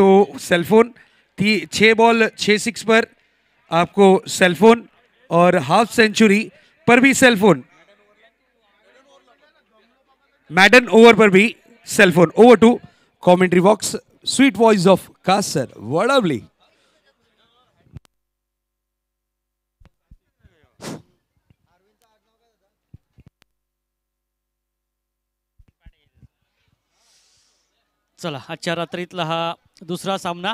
तो सेलफोन थी छः बॉल छः सिक्स पर आपको सेलफोन और हाफ सेंचुरी पर भी सेलफोन मैडन ओवर पर भी सेलफोन over to commentary box sweet voice of कासर वड़वली चला आज रिता हा दुसरा सामना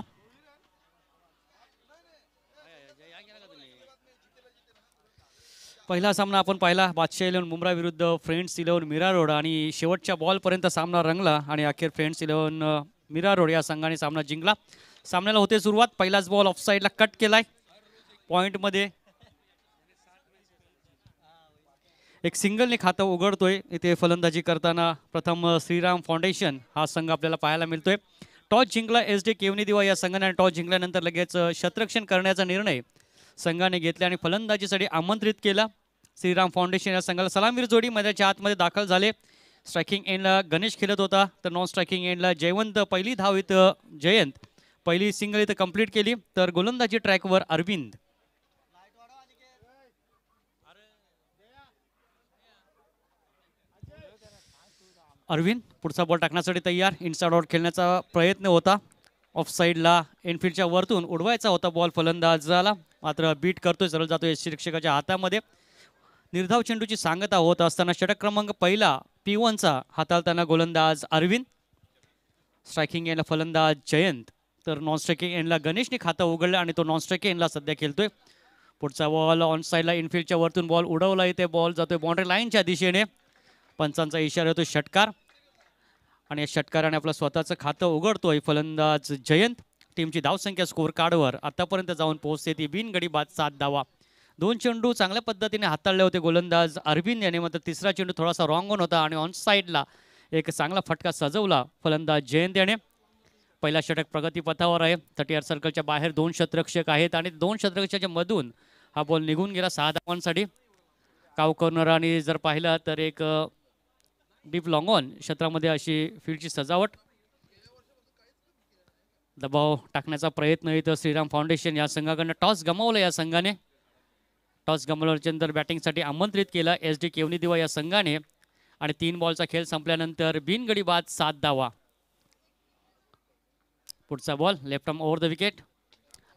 पहिला सामना आपण पाहिला बादशाह इलेव्हन मुंब्रा विरुद्ध फ्रेंड्स इलेव्हन मिरा रोड आणि शेवटच्या बॉलपर्यंत सामना रंगला आणि अखेर फ्रेंड्स इलेव्हन मिरा रोड या संघाने सामना जिंकला सामन्याला होते सुरुवात पहिलाच बॉल ऑफ साईडला कट केलाय पॉईंटमध्ये एक सिंगलने खातं उघडतोय इथे फलंदाजी करताना प्रथम श्रीराम फाउंडेशन हा संघ आपल्याला पाहायला मिळतोय टॉस जिंकला एस डी केवनी दिवा या संघाने टॉस जिंकल्यानंतर लगेच शतरक्षण करण्याचा निर्णय संघाने घेतला आणि फलंदाजीसाठी आमंत्रित केला श्रीराम फाउंडेशन या संघाला सलामवीर जोडी मैदानाच्या आतमध्ये दाखल झाले स्ट्रायकिंग एंडला गणेश खेळत होता तर नॉन स्ट्रायकिंग एंडला जयवंत पहिली धाव इथं जयंत पहिली सिंगल इथं कंप्लीट केली तर गोलंदाजी ट्रॅकवर अरविंद अरविंद पुढचा बॉल टाकण्यासाठी तयार इनसाइड आउट खेळण्याचा प्रयत्न होता ऑफ साईडला एनफिल्डच्या वरतून उडवायचा होता बॉल फलंदाजाला मात्र बीट करतोय सरळ जातोय शिक्षकाच्या हातामध्ये निर्धाव चेंडूची सांगता होत असताना षटक क्रमांक पहिला पी वनचा हाताळताना गोलंदाज अरविंद स्ट्रायकिंग एंडला फलंदाज जयंत तर नॉन स्ट्रायकिंग एंडला गणेशने खातं उघडलं आणि तो नॉन स्ट्रायकिंग एंडला सध्या खेळतोय पुढचा बॉल ऑन साईडला इनफिल्डच्या वरतून बॉल उडवला इथे बॉल जातोय बाउंड्री लाईनच्या दिशेने पंचांचा इशारा येतो षटकार आणि या षटकाराने आपलं स्वतःचं खातं उघडतोय फलंदाज जयंत टीमची धावसंख्या स्कोअर कार्डवर आतापर्यंत जाऊन पोहोचते ती बिनगडी बाद सात धावा दोन चेंडू चांगल्या पद्धतीने हाताळले होते गोलंदाज अरविंद याने मात्र तिसरा चेंडू थोडासा रॉंग ऑन होता आणि ऑन साईडला एक चांगला फटका सजवला फलंदाज जयंत याने पहिला षटक प्रगतीपथावर आहे थर्टी आर सर्कलच्या बाहेर दोन शतरक्षक आहेत आणि दोन शतरक्षकाच्या मधून हा बॉल निघून गेला सहा धावांसाठी काव कॉर्नर आणि जर पाहिलं तर एक डीप ऑन क्षेत्रामध्ये अशी फील्डची सजावट दबाव टाकण्याचा प्रयत्न येतो श्रीराम फाउंडेशन या संघाकडनं टॉस गमावला या संघाने टॉस गमावल्यानंतर बॅटिंगसाठी आमंत्रित केला एस डी केवनी दिवा या संघाने आणि तीन बॉलचा खेळ संपल्यानंतर बिनगडी बाद सात दावा पुढचा ball left arm over the wicket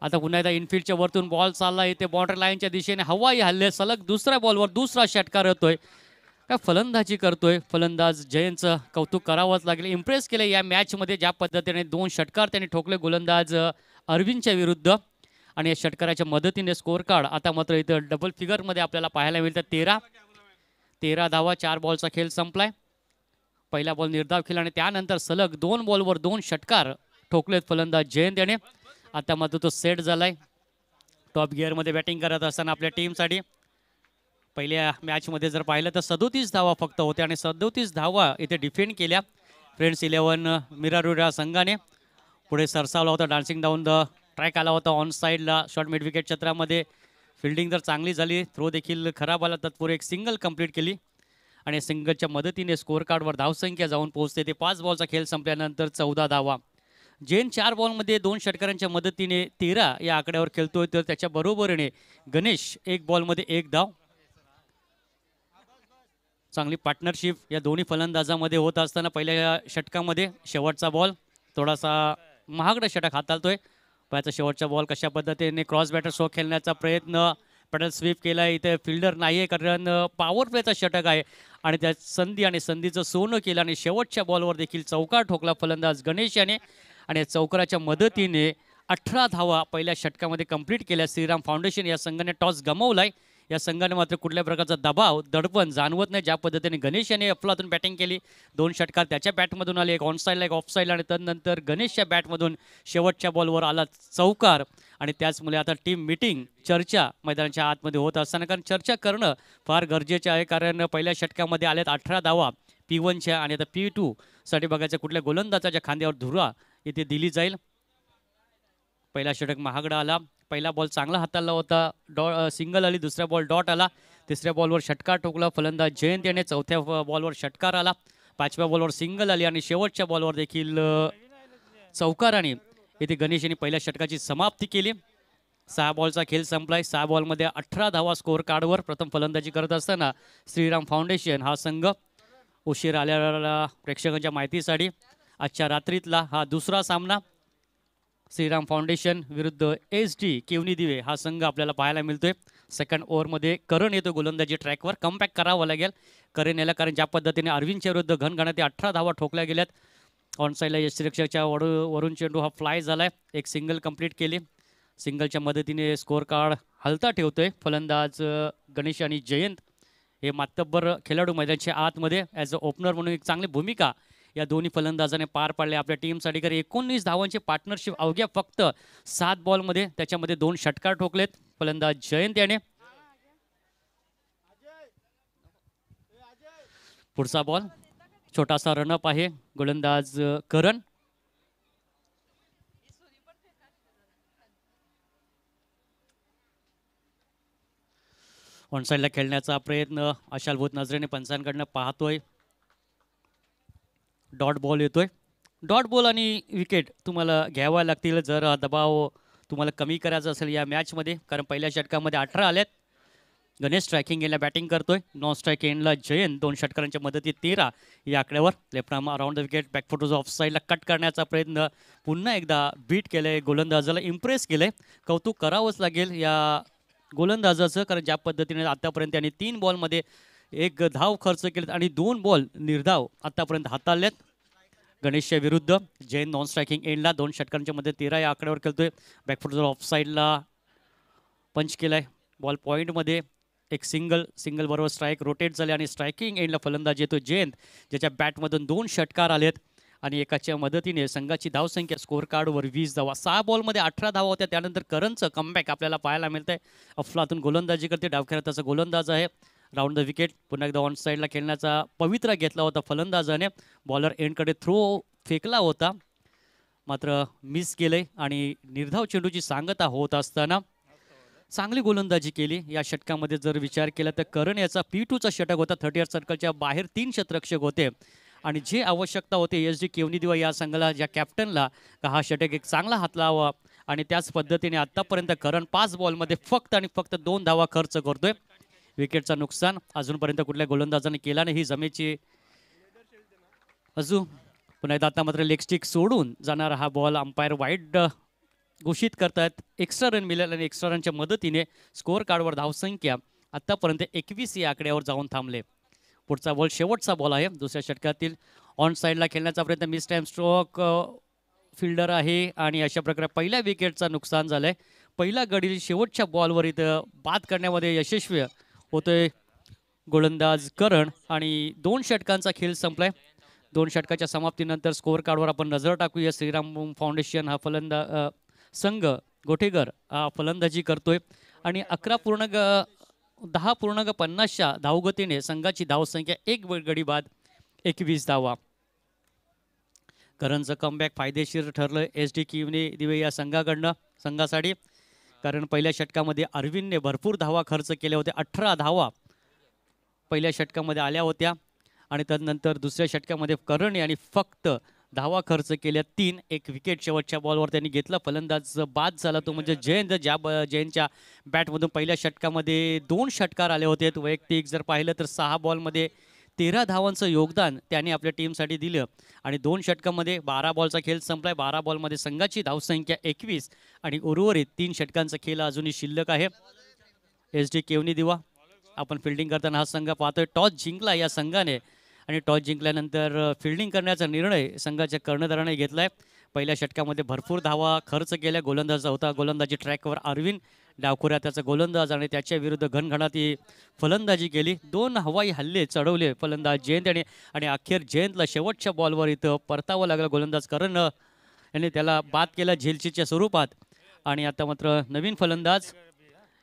आता पुन्हा एकदा इनफिल्डच्या वरतून बॉल चालला इथे बॉर्डर लाईनच्या दिशेने हवाई हल्ले सलग दुसऱ्या बॉलवर दुसरा षटकार होतोय का फलंदाजी करतोय फलंदाज जयंतचं कौतुक करावंच लागेल इम्प्रेस केले या मॅचमध्ये ज्या पद्धतीने दोन षटकार त्यांनी ठोकले गोलंदाज अरविंदच्या विरुद्ध आणि या षटकाराच्या मदतीने स्कोअर कार्ड आता मात्र इथं डबल फिगरमध्ये आपल्याला पाहायला मिळतं तेरा तेरा धावा चार बॉलचा खेळ संपलाय पहिला बॉल निर्धाव केला आणि त्यानंतर सलग दोन बॉलवर दोन षटकार ठोकलेत फलंदाज जयंत याने आता मात्र तो सेट झालाय टॉप गिअरमध्ये बॅटिंग करत असताना आपल्या टीमसाठी पहिल्या मॅचमध्ये जर पाहिलं तर सदोतीस धावा फक्त होत्या आणि सदोतीस धावा इथे डिफेंड केल्या फ्रेंड्स इलेव्हन मिरारुरा संघाने पुढे सरसावला होता डान्सिंग डाऊन द ट्रॅक आला होता ऑन साईडला शॉर्ट मिड विकेट क्षेत्रामध्ये फिल्डिंग जर चांगली झाली थ्रो देखील खराब आला तत्पूर्वी एक सिंगल कंप्लीट केली आणि सिंगलच्या मदतीने स्कोअर कार्डवर धावसंख्या जाऊन पोहोचते ते पाच बॉलचा खेळ संपल्यानंतर चौदा धावा जैन चार बॉलमध्ये दोन षटकारांच्या मदतीने तेरा या आकड्यावर खेळतोय तर त्याच्या बरोबरीने गणेश एक बॉलमध्ये एक धाव चांगली पार्टनरशिप या दोन्ही फलंदाजामध्ये होत असताना पहिल्या षटकामध्ये शेवटचा बॉल थोडासा महागडा षटक हाताळतोय पायाचा शेवटचा बॉल कशा पद्धतीने क्रॉस बॅटर शो खेळण्याचा प्रयत्न पॅटल स्वीप केला आहे इथे फिल्डर नाही आहे कारण पॉवर प्लेचा षटक आहे आणि त्या संधी आणि संधीचं सोनं केलं आणि शेवटच्या बॉलवर देखील चौकार ठोकला फलंदाज गणेश याने आणि चौकाराच्या मदतीने अठरा धावा पहिल्या षटकामध्ये कंप्लीट केल्या श्रीराम फाउंडेशन या संघाने टॉस आहे या संघाने मात्र कुठल्या प्रकारचा दबाव दडपण जाणवत नाही ज्या पद्धतीने गणेश यांनी अफलातून बॅटिंग केली दोन षटकार त्याच्या बॅटमधून आले एक साईडला एक ऑफसाईडला आणि त्यानंतर गणेशच्या बॅटमधून शेवटच्या बॉलवर आला चौकार आणि त्याचमुळे आता टीम मिटिंग चर्चा मैदानाच्या आतमध्ये होत असताना कारण चर्चा करणं फार गरजेचं आहे कारण पहिल्या षटकामध्ये आल्यात अठरा धावा पी वनच्या आणि आता पी टूसाठी बघायचं कुठल्या गोलंदाजाच्या खांद्यावर धुरा इथे दिली जाईल पहिला षटक महागडा आला पहिला बॉल चांगला हाताला होता डॉ सिंगल आली दुसरा बॉल डॉट आला तिसऱ्या बॉलवर षटकार ठोकला फलंदाज जयंत याने चौथ्या बॉलवर षटकार आला पाचव्या बॉलवर सिंगल आली आणि शेवटच्या बॉलवर देखील चौकाराने येथे गणेश यांनी पहिल्या षटकाची समाप्ती केली सहा बॉलचा खेळ संपलाय सहा बॉलमध्ये अठरा धावा स्कोअर कार्डवर प्रथम फलंदाजी करत असताना श्रीराम फाउंडेशन हा संघ उशीर आल्या प्रेक्षकांच्या माहितीसाठी आजच्या रात्रीतला हा दुसरा सामना श्रीराम फाउंडेशन विरुद्ध एस डी केवनी दिवे हा संघ आपल्याला पाहायला मिळतोय सेकंड ओव्हरमध्ये करण येतो गोलंदाजी ट्रॅकवर कमबॅक करावं लागेल करण याला कारण ज्या पद्धतीने अरविंदच्या विरुद्ध ते अठरा धावा ठोकल्या गेल्यात ऑनसाईडला यशरक्षकच्या वडू वरुण चेंडू हा फ्लाय झाला एक सिंगल कंप्लीट केली सिंगलच्या मदतीने स्कोअर कार्ड हलता ठेवतोय फलंदाज गणेश आणि जयंत हे मातब्बर खेळाडू मैदानच्या आतमध्ये ॲज अ ओपनर म्हणून एक चांगली भूमिका या दोन्ही फलंदाजाने पार पाडले आपल्या टीमसाठी कारण एकोणीस धावांचे पार्टनरशिप अवघ्या फक्त सात बॉलमध्ये त्याच्यामध्ये दोन षटकार ठोकलेत फलंदाज जयंत याने पुढचा बॉल छोटासा रनअप आहे गोलंदाज करण ऑनसाईडला खेळण्याचा प्रयत्न अशालभूत नजरेने पंचांकडनं पाहतोय डॉट बॉल येतोय डॉट बॉल आणि विकेट तुम्हाला घ्यावा लागतील जर दबाव तुम्हाला कमी करायचा असेल या मॅचमध्ये कारण पहिल्या षटकामध्ये अठरा आल्यात गणेश स्ट्रायकिंग एनला बॅटिंग करतोय नॉन स्ट्रायक एनला जयंत दोन षटकारांच्या मदतीत तेरा या आकड्यावर left arm around the wicket बॅकफोटोज ऑफ साईडला कट करण्याचा प्रयत्न पुन्हा एकदा बीट केलं गोलंदाजाला इम्प्रेस केलं कौतुक करावंच लागेल या गोलंदाजाचं कारण ज्या पद्धतीने आतापर्यंत आणि तीन बॉलमध्ये एक धाव खर्च केलेत आणि दोन बॉल निर्धाव आतापर्यंत हाताळलेत गणेशच्या विरुद्ध जैन नॉन स्ट्रायकिंग एंडला दोन षटकांच्या मध्ये तेरा या आकड्यावर खेळतोय बॅकफुटवर ऑफ साईडला पंच केलाय बॉल पॉईंटमध्ये एक सिंगल सिंगल बरोबर स्ट्राईक रोटेट झाले आणि स्ट्रायकिंग एंडला फलंदाजी येतो जयंत ज्याच्या बॅटमधून दोन षटकार आलेत आणि एकाच्या मदतीने संघाची धावसंख्या स्कोअर कार्डवर वीस धावा सहा बॉलमध्ये अठरा धावा होत्या त्यानंतर करंचं कमबॅक आपल्याला पाहायला मिळतंय अफलातून गोलंदाजी करते डावखेऱ्या त्याचा गोलंदाज आहे राऊंड द विकेट पुन्हा एकदा ऑन साईडला खेळण्याचा पवित्रा घेतला होता फलंदाजाने बॉलर एंडकडे थ्रो फेकला होता मात्र मिस केले आणि निर्धाव चेंडूची सांगता होत असताना चांगली गोलंदाजी केली या षटकामध्ये जर विचार केला तर करण याचा पी टूचा षटक होता थर्टी एट सर्कलच्या बाहेर तीन शतरक्षक होते आणि जे आवश्यकता होते एस डी केवनी दिवा या संघाला ज्या कॅप्टनला का हा षटक एक चांगला हात लावा आणि त्याच पद्धतीने आत्तापर्यंत करण पाच बॉलमध्ये फक्त आणि फक्त दोन धावा खर्च करतोय विकेटचं नुकसान अजूनपर्यंत कुठल्या गोलंदाजाने केला नाही ही जमेची अजून पुन्हा एकदा आता मात्र लेगस्टिक सोडून जाणारा हा बॉल अंपायर वाईट घोषित करतायत एक्स्ट्रा रन मिळेल आणि एक्स्ट्रा रनच्या मदतीने स्कोअर कार्डवर धावसंख्या आत्तापर्यंत एकवीस या आकड्यावर जाऊन थांबले पुढचा बॉल शेवटचा बॉल आहे दुसऱ्या षटकातील ऑन साईडला खेळण्याचा प्रयत्न मिस टाइम स्ट्रोक फिल्डर आहे आणि अशा प्रकारे पहिल्या विकेटचं नुकसान झालं आहे पहिला गडील शेवटच्या बॉलवर इथं बाद करण्यामध्ये यशस्वी होतोय गोलंदाज करण आणि दोन षटकांचा खेळ संपलाय दोन षटकाच्या समाप्तीनंतर स्कोअर कार्डवर आपण नजर टाकूया श्रीराम फाउंडेशन हा फलंदा संघ गोठेगर हा फलंदाजी करतोय आणि अकरा पूर्ण दहा पूर्णांक पन्नासच्या धावगतीने संघाची धावसंख्या एक गडी बाद एकवीस धावा करणचं कमबॅक फायदेशीर ठरलं एस डी किवने दिवे या संघाकडनं संघासाठी कारण पहिल्या षटकामध्ये अरविंदने भरपूर धावा खर्च केल्या होत्या अठरा धावा पहिल्या षटकामध्ये आल्या होत्या आणि त्यानंतर दुसऱ्या षटकामध्ये करणे आणि फक्त धावा खर्च केल्या तीन एक विकेट शेवटच्या बॉलवर त्यांनी घेतला फलंदाज बाद झाला तो म्हणजे जयंत ज्या ब जयंतच्या बॅटमधून पहिल्या षटकामध्ये दोन षटकार आले होते वैयक्तिक जर पाहिलं तर सहा बॉलमध्ये तेरा धावांचं योगदान त्याने आपल्या टीमसाठी दिलं आणि दोन षटकामध्ये बारा बॉलचा खेळ संपलाय बारा बॉलमध्ये संघाची धावसंख्या एकवीस आणि उर्वरित तीन षटकांचा खेळ अजूनही शिल्लक आहे एस डी केवनी दिवा आपण फिल्डिंग करताना हा संघ पाहतोय टॉस जिंकला या संघाने आणि टॉस जिंकल्यानंतर फिल्डिंग करण्याचा निर्णय संघाच्या कर्णधाराने घेतला आहे पहिल्या षटकामध्ये भरपूर धावा खर्च केल्या गोलंदाजचा होता गोलंदाजी ट्रॅकवर अरविंद डावखोऱ्या त्याचा गोलंदाज आणि त्याच्या विरुद्ध घणघणाती फलंदाजी केली दोन हवाई हल्ले चढवले फलंदाज जयंत याने आणि अखेर जयंतला शेवटच्या बॉलवर इथं परतावं लागला गोलंदाज करण यांनी त्याला बाद केला झेलचीच्या स्वरूपात आणि आता मात्र नवीन फलंदाज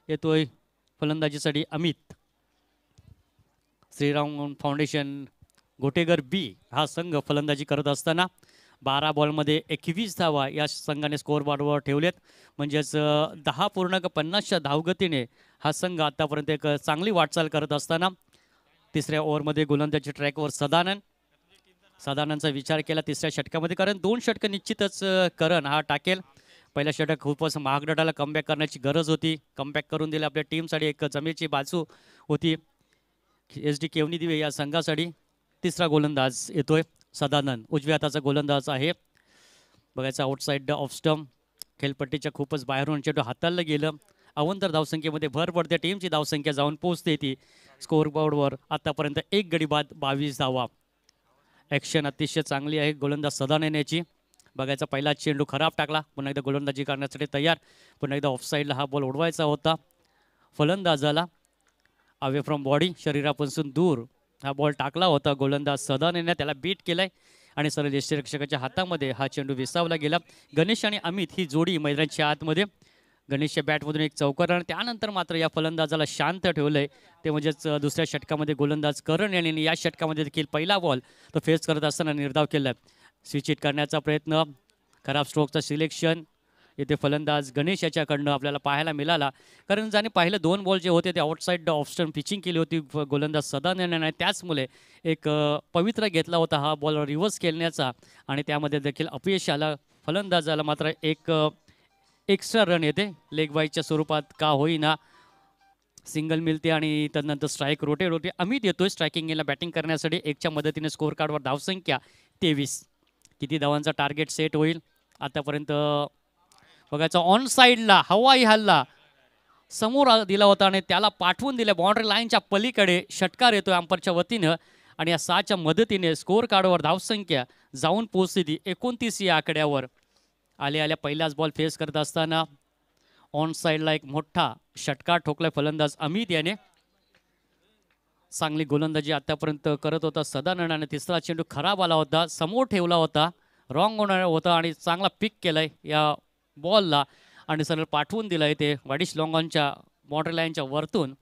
येतोय फलंदाजीसाठी अमित श्रीराम फाउंडेशन गोटेगर बी हा संघ फलंदाजी करत असताना बारा बॉलमध्ये एकवीस धावा या संघाने स्कोअरबॉर्डवर ठेवलेत म्हणजेच दहा पूर्णांक पन्नासच्या धावगतीने हा संघ आतापर्यंत एक चांगली वाटचाल करत असताना तिसऱ्या ओव्हरमध्ये गोलंदाजी ट्रॅकवर सदानंद सदानंदचा विचार केला तिसऱ्या षटकामध्ये कारण दोन षटकं निश्चितच करण हा टाकेल पहिला षटक खूपच महागडाला कमबॅक करण्याची गरज होती कमबॅक करून दिली आपल्या टीमसाठी एक जमेची बाजू होती एस डी केवनी दिवे या संघासाठी तिसरा गोलंदाज येतोय सदानंद उजव्या हाताचा गोलंदाज आहे बघायचं आउटसाईड ऑफ स्टंप खेळपट्टीच्या खूपच बाहेरून चेंडू हाताळलं गेलं अवंतर धावसंख्येमध्ये भर पडते टीमची धावसंख्या जाऊन पोहोचते ती स्कोअर बोर्डवर आतापर्यंत एक गडी बाद बावीस धावा ॲक्शन अतिशय चांगली आहे गोलंदाज सदानंद याची बघायचा पहिला चेंडू खराब टाकला पुन्हा एकदा गोलंदाजी करण्यासाठी तयार पुन्हा एकदा ऑफसाईडला हा बॉल उडवायचा होता फलंदाजाला अवे फ्रॉम बॉडी शरीरापासून दूर हा बॉल टाकला होता गोलंदाज सदानेने त्याला बीट केलाय आणि सरळ यष्टीरक्षकाच्या हातामध्ये हा चेंडू विसावला गेला गणेश आणि अमित ही जोडी मैदानाच्या आतमध्ये गणेशच्या बॅटमधून एक चौकार आणि त्यानंतर मात्र या फलंदाजाला शांत ठेवलं आहे ते म्हणजेच दुसऱ्या षटकामध्ये गोलंदाज करण यांनी या षटकामध्ये देखील पहिला बॉल तो फेस करत असताना निर्धाव केला इट करण्याचा प्रयत्न खराब स्ट्रोकचं सिलेक्शन इथे फलंदाज गणेश याच्याकडनं आपल्याला पाहायला मिळाला कारण ज्याने पाहिले दोन बॉल जे होते ते आउटसाईड द ऑफस्टन पिचिंग केली होती गोलंदाज सदानंद नाही त्याचमुळे एक पवित्र घेतला होता हा बॉल रिव्हर्स खेळण्याचा आणि त्यामध्ये देखील अपयश आला फलंदाजाला मात्र एक एक्स्ट्रा रन येते लेग वाईजच्या स्वरूपात का होईना सिंगल मिळते आणि त्यानंतर स्ट्राईक रोटेट होते अमित येतोय स्ट्रायकिंग याला बॅटिंग करण्यासाठी एकच्या मदतीने स्कोअर कार्डवर धावसंख्या तेवीस किती धावांचा टार्गेट सेट होईल आतापर्यंत बघायचा ऑन साईडला हवाई हल्ला समोर दिला होता आणि त्याला पाठवून दिल्या बाउंड्री लाईनच्या पलीकडे षटकार येतोय अंपरच्या वतीनं आणि या सहाच्या मदतीने स्कोअर कार्डवर धावसंख्या जाऊन पोहोचली ती एकोणतीस या आकड्यावर आले आल्या पहिलाच बॉल फेस करत असताना ऑन साईडला एक मोठा षटकार ठोकलाय फलंदाज अमित याने चांगली गोलंदाजी आतापर्यंत करत होता सदानंदाने तिसरा चेंडू खराब आला होता समोर ठेवला होता रॉंग होणार होता आणि चांगला पिक केलाय या बॉलला आणि सरळ पाठवून दिलं ते वाडिश लॉंगॉनच्या बॉर्डर लाईनच्या वरतून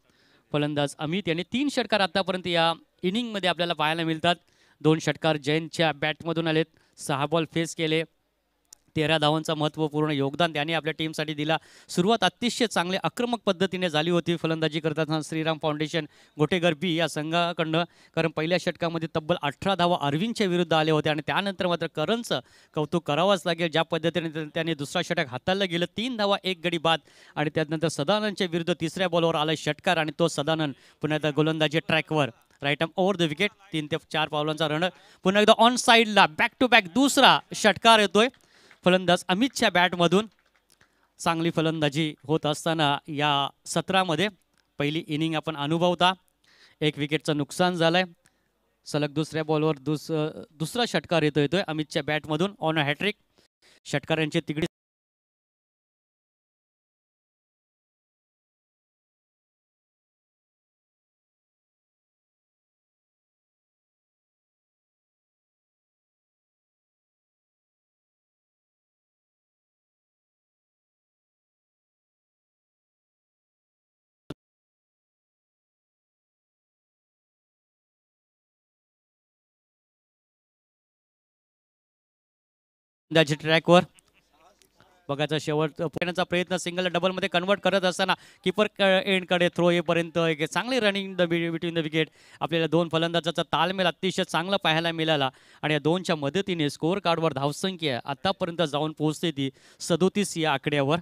फलंदाज अमित यांनी तीन षटकार आतापर्यंत या इनिंगमध्ये आपल्याला पाहायला मिळतात दोन षटकार जैनच्या बॅटमधून आलेत सहा बॉल फेस केले तेरा धावांचा महत्त्वपूर्ण योगदान त्याने आपल्या टीमसाठी दिला सुरुवात अतिशय चांगले आक्रमक पद्धतीने झाली होती फलंदाजी करताना श्रीराम फाउंडेशन गोटेगरबी या संघाकडनं कारण पहिल्या षटकामध्ये तब्बल अठरा धावा अरविंदच्या विरुद्ध आले होते आणि त्यानंतर मात्र करणचं कौतुक करावंच लागेल ज्या पद्धतीने त्याने दुसरा षटक हाताळला गेलं तीन धावा एक गडी बाद आणि त्यानंतर सदानंदच्या विरुद्ध तिसऱ्या बॉलवर आला षटकार आणि तो सदानंद पुन्हा एकदा गोलंदाजी ट्रॅकवर राईट आम ओव्हर द विकेट तीन ते चार पावलांचा रनर पुन्हा एकदा ऑन साईडला बॅक टू बॅक दुसरा षटकार येतोय फलंदाज अमितच्या बॅटमधून चांगली फलंदाजी होत असताना या सत्रामध्ये पहिली इनिंग आपण अनुभवता एक विकेटचं नुकसान झालं आहे सलग दुसऱ्या बॉलवर दुस दुसरा षटकार येतो येतोय अमितच्या बॅटमधून ऑन हॅट्रिक षटकार यांची तिकडी त्याच्या ट्रॅकवर बघायचा शेवट पुण्याचा प्रयत्न सिंगल डबलमध्ये कन्वर्ट करत असताना किपर एंडकडे थ्रो येपर्यंत एक चांगली running the between the wicket आपल्याला दोन फलंदाजाचा तालमेल अतिशय चांगला पाहायला मिळाला आणि या दोनच्या मदतीने स्कोअर कार्डवर धावसंख्या आतापर्यंत जाऊन पोहोचते ती सदोतीस या आकड्यावर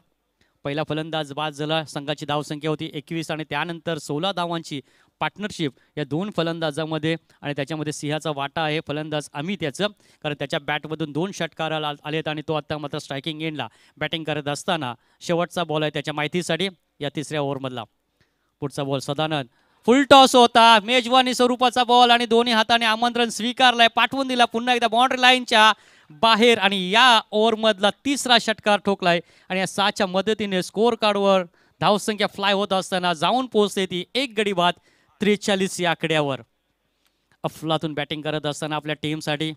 पहिला फलंदाज बाद झाला संघाची धावसंख्या होती एकवीस आणि त्यानंतर सोळा धावांची पार्टनरशिप या दोन फलंदाजामध्ये आणि त्याच्यामध्ये सिंहाचा वाटा आहे फलंदाज अमित याचं कारण त्याच्या बॅटमधून दोन षटकार आलेत आणि तो आत्ता मात्र स्ट्रायकिंग एंडला बॅटिंग करत असताना शेवटचा बॉल आहे त्याच्या माहितीसाठी या तिसऱ्या ओव्हरमधला पुढचा बॉल सदानंद फुल टॉस होता मेजवानी स्वरूपाचा बॉल आणि दोन्ही हाताने आमंत्रण स्वीकारलाय पाठवून दिला पुन्हा एकदा बाउंड्री लाईनच्या बाहेर आणि या ओव्हरमधला तिसरा षटकार ठोकलाय आणि या सहाच्या मदतीने स्कोअर कार्डवर धावसंख्या फ्लाय होत असताना जाऊन पोहोचते ती एक गडी बाद त्रेचाळीस या आकड्यावर अफलातून बॅटिंग करत असताना आपल्या टीमसाठी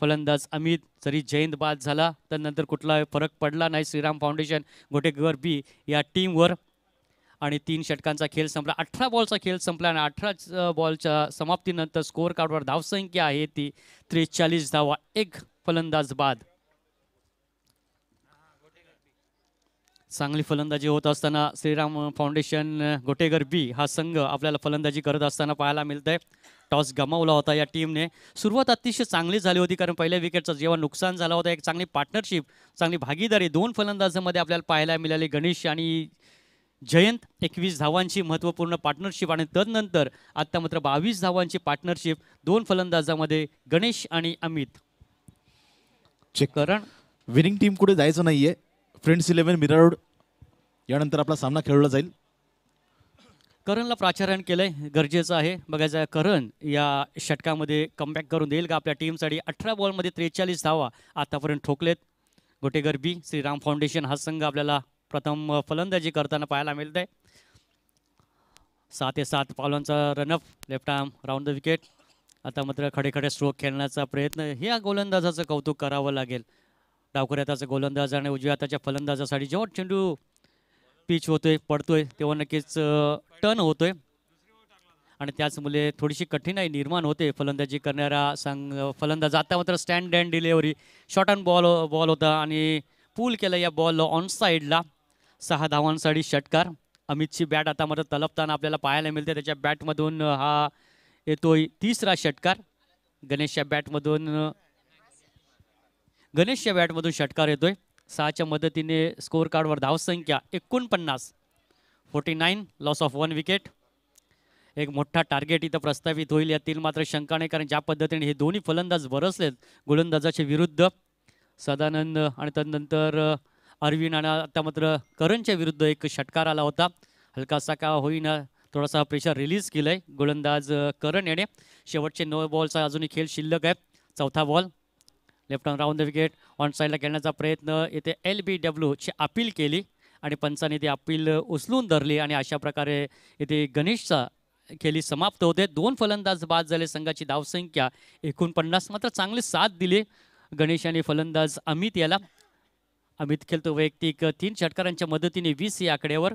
फलंदाज अमित जरी जैंत बाद झाला तर नंतर कुठला फरक पडला नाही श्रीराम फाउंडेशन गोटेगर बी या टीमवर आणि तीन षटकांचा खेळ संपला अठरा बॉलचा खेळ संपला आणि अठरा बॉलच्या समाप्तीनंतर स्कोअर कार्डवर धावसंख्या आहे ती त्रेचाळीस धावा एक फलंदाज बाद चांगली फलंदाजी होत असताना श्रीराम फाउंडेशन गोटेगर बी हा संघ आपल्याला फलंदाजी करत असताना पाहायला मिळत आहे टॉस गमावला होता या टीमने सुरुवात अतिशय चांगली झाली होती कारण पहिल्या विकेटचं जेव्हा नुकसान झाला होता एक चांगली पार्टनरशिप चांगली भागीदारी दोन फलंदाजांमध्ये आपल्याला पाहायला मिळाली गणेश आणि जयंत एकवीस धावांची महत्त्वपूर्ण पार्टनरशिप आणि तदनंतर आत्ता मात्र बावीस धावांची पार्टनरशिप दोन फलंदाजामध्ये गणेश आणि अमित कारण विनिंग टीम कुठे जायचं नाहीये फ्रेंड्स इलेव्हन मिरा रोड यानंतर आपला सामना खेळला जाईल करणला प्राचारण केलंय गरजेचं आहे बघायचं करण या षटकामध्ये कमबॅक करून देईल का आपल्या टीमसाठी अठरा बॉलमध्ये त्रेचाळीस धावा आतापर्यंत ठोकलेत गोटे बी श्रीराम फाउंडेशन हा संघ आपल्याला प्रथम फलंदाजी करताना पाहायला मिळत आहे सात ते सात पावलांचा run up left arm round the wicket आता मात्र खडे खडे स्ट्रोक खेळण्याचा प्रयत्न ह्या गोलंदाजाचं कौतुक करावं लागेल डावकर हाताचा गोलंदाज आणि उजव्या हाताच्या फलंदाजासाठी जेव्हा चेंडू पिच होतोय पडतोय तेव्हा नक्कीच टर्न होतोय आणि त्याचमुळे थोडीशी कठीणाई निर्माण होते फलंदाजी करणारा सांग फलंदाज आता मात्र stand and delivery short and ball ball होता आणि पूल केला या बॉल ऑन साईडला सहा धावांसाठी षटकार अमितची बॅट आता मात्र तलपताना आपल्याला पाहायला मिळते त्याच्या बॅटमधून हा येतोय तिसरा षटकार गणेशच्या बॅटमधून गणेशच्या बॅटमधून षटकार येतोय सहाच्या मदतीने स्कोअर कार्डवर धावसंख्या एकोणपन्नास forty nine loss of one wicket एक मोठा टार्गेट इथं प्रस्तावित होईल यातील मात्र शंका नाही कारण ज्या पद्धतीने हे दोन्ही फलंदाज बरसलेत गोलंदाजाच्या विरुद्ध सदानंद आणि त्यानंतर अरविंद आणि आता मात्र करणच्या विरुद्ध एक षटकार आला होता हलकासा का होईना थोडासा प्रेशर रिलीज केलं आहे गोलंदाज करण याने शेवटचे नऊ बॉलचा अजूनही खेळ शिल्लक आहे चौथा ball left on round the wicket on साईडला खेळण्याचा प्रयत्न येथे एल बी डब्ल्यूची अपील केली आणि पंचाने ती अपील उचलून धरली आणि अशा प्रकारे येथे गणेशचा खेळी समाप्त होते दोन फलंदाज बाद झाले संघाची धावसंख्या एकोणपन्नास मात्र चांगले साथ दिले गणेश आणि फलंदाज अमित याला अमित खेळतो वैयक्तिक तीन षटकारांच्या मदतीने वीस या आकड्यावर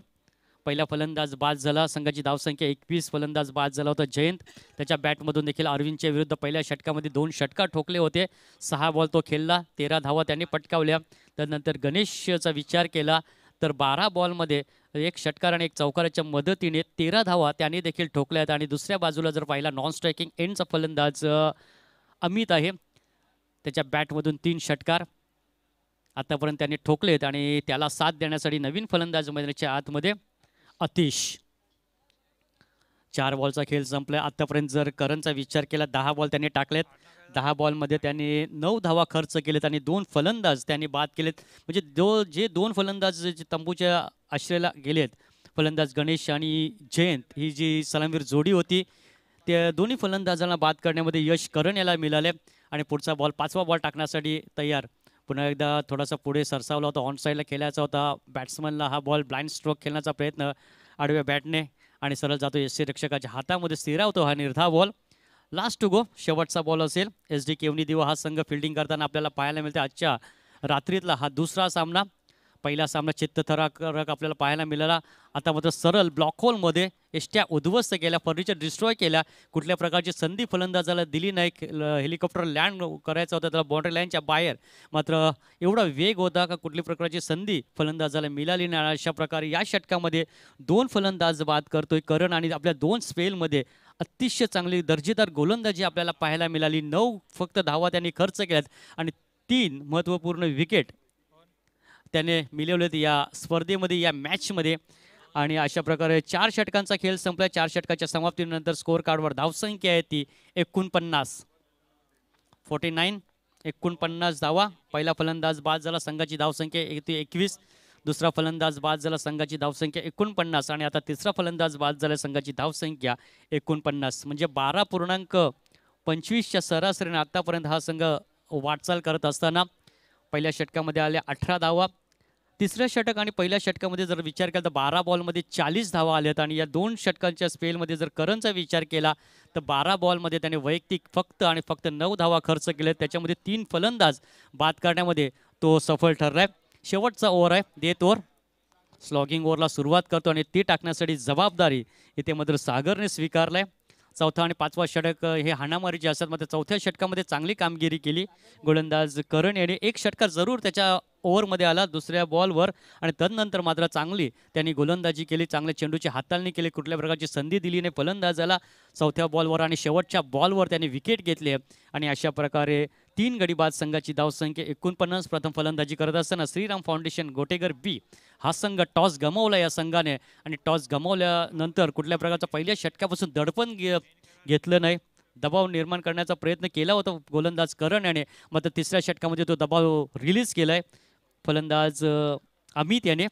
पहिला फलंदाज बाद झाला संघाची धावसंख्या एकवीस फलंदाज बाद झाला होता जयंत त्याच्या बॅटमधून देखील अरविंदच्या विरुद्ध पहिल्या षटकामध्ये दोन षटकार ठोकले होते सहा बॉल तो खेळला तेरा धावा त्याने पटकावल्या त्यानंतर गणेशचा विचार केला तर बारा बॉलमध्ये एक षटकार आणि एक चौकाराच्या मदतीने तेरा धावा त्याने देखील ठोकल्या आहेत आणि दुसऱ्या बाजूला जर पाहिला नॉन स्ट्रायकिंग एंडचा फलंदाज अमित आहे त्याच्या बॅटमधून तीन षटकार आतापर्यंत त्यांनी ठोकलेत आणि त्याला साथ देण्यासाठी नवीन फलंदाज मैदानाच्या आतमध्ये अतिश चार बॉलचा खेळ संपला आतापर्यंत जर करणचा विचार केला दहा बॉल त्यांनी टाकलेत दहा बॉलमध्ये त्यांनी नऊ धावा खर्च केलेत आणि दोन फलंदाज त्यांनी बाद केलेत म्हणजे दो जे दोन फलंदाज जे तंबूच्या आश्रयला गेलेत फलंदाज गणेश आणि जयंत ही जी सलामीर जोडी होती त्या दोन्ही फलंदाजांना बाद करण्यामध्ये यश करण याला मिळाले आणि पुढचा बॉल पाचवा बॉल टाकण्यासाठी तयार पुन्हा एकदा थोडासा पुढे सरसावला होता ऑन साईडला खेळायचा होता बॅट्समनला हा बॉल ब्लाइंड स्ट्रोक खेळण्याचा प्रयत्न आडव्या बॅटने आणि सरळ जातो एस सी रक्षकाच्या हातामध्ये स्थिरावतो हा निर्धा बॉल लास्ट टू गो शेवटचा बॉल असेल एस डी केवनी दिवा हा संघ फिल्डिंग करताना आपल्याला पाहायला मिळते आजच्या रात्रीतला हा दुसरा सामना पहिला सामना चित्तथराक आपल्याला पाहायला मिळाला आता मात्र सरळ ब्लॉकहोलमध्ये एसट्या उद्ध्वस्त केल्या फर्निचर डिस्ट्रॉय केल्या कुठल्या प्रकारची संधी फलंदाजाला दिली नाही हेलिकॉप्टर लँड करायचा होता त्याला बॉर्डर लाईनच्या बाहेर मात्र एवढा वेग होता का कुठल्या प्रकारची संधी फलंदाजाला मिळाली नाही अशा प्रकारे या षटकामध्ये दोन फलंदाज बाद करतोय करण आणि आपल्या दोन स्पेलमध्ये अतिशय चांगली दर्जेदार गोलंदाजी आपल्याला पाहायला मिळाली नऊ फक्त धावा त्यांनी खर्च केल्यात आणि तीन महत्त्वपूर्ण विकेट त्याने मिळवलेत या स्पर्धेमध्ये या मॅचमध्ये आणि अशा प्रकारे चार षटकांचा खेळ संपला चार षटकाच्या समाप्तीनंतर स्कोअर कार्डवर धावसंख्या आहे ती एकोणपन्नास फोर्टी नाईन एकोणपन्नास धावा पहिला फलंदाज बाद झाला संघाची धावसंख्या ते एकवीस दुसरा फलंदाज बाद झाला संघाची धावसंख्या एकोणपन्नास आणि आता तिसरा फलंदाज बाद झाला संघाची धावसंख्या एकोणपन्नास म्हणजे बारा पूर्णांक पंचवीसच्या सरासरीने आत्तापर्यंत हा संघ वाटचाल करत असताना पहिल्या षटकामध्ये आल्या अठरा धावा तिसऱ्या षटक आणि पहिल्या षटकामध्ये जर विचार केला तर बारा बॉलमध्ये चाळीस धावा आल्यात आणि या दोन षटकांच्या स्पेलमध्ये जर करणचा विचार केला तर बारा बॉलमध्ये त्याने वैयक्तिक फक्त आणि फक्त नऊ धावा खर्च केल्या त्याच्यामध्ये तीन फलंदाज बाद करण्यामध्ये तो सफल ठरला आहे शेवटचा ओव्हर आहे देत ओव्हर स्लॉगिंग ओव्हरला सुरुवात करतो आणि ती टाकण्यासाठी जबाबदारी इथे मात्र सागरने आहे चौथा आणि पाचवा षटक हे हाणामारी जे असतात मग त्या चौथ्या षटकामध्ये चांगली कामगिरी केली गोलंदाज करण याने एक षटकार जरूर त्याच्या ओव्हरमध्ये आला दुसऱ्या बॉलवर आणि तदनंतर मात्र चांगली त्यांनी गोलंदाजी केली चांगल्या चेंडूची हाताळणी केली कुठल्या प्रकारची संधी दिली नाही फलंदाजाला चौथ्या बॉलवर आणि शेवटच्या बॉलवर त्यांनी विकेट घेतले आणि अशा प्रकारे तीन गडी बाद संघाची धावसंख्या एकोणपन्नास प्रथम फलंदाजी करत असताना श्रीराम फाउंडेशन गोटेगर बी हा संघ टॉस गमावला या संघाने आणि टॉस गमावल्यानंतर कुठल्या प्रकारचा पहिल्या षटकापासून दडपण घेतलं नाही दबाव निर्माण करण्याचा प्रयत्न केला होता गोलंदाज करण याने मात्र तिसऱ्या षटकामध्ये तो दबाव रिलीज केला फलंदाज अमित याने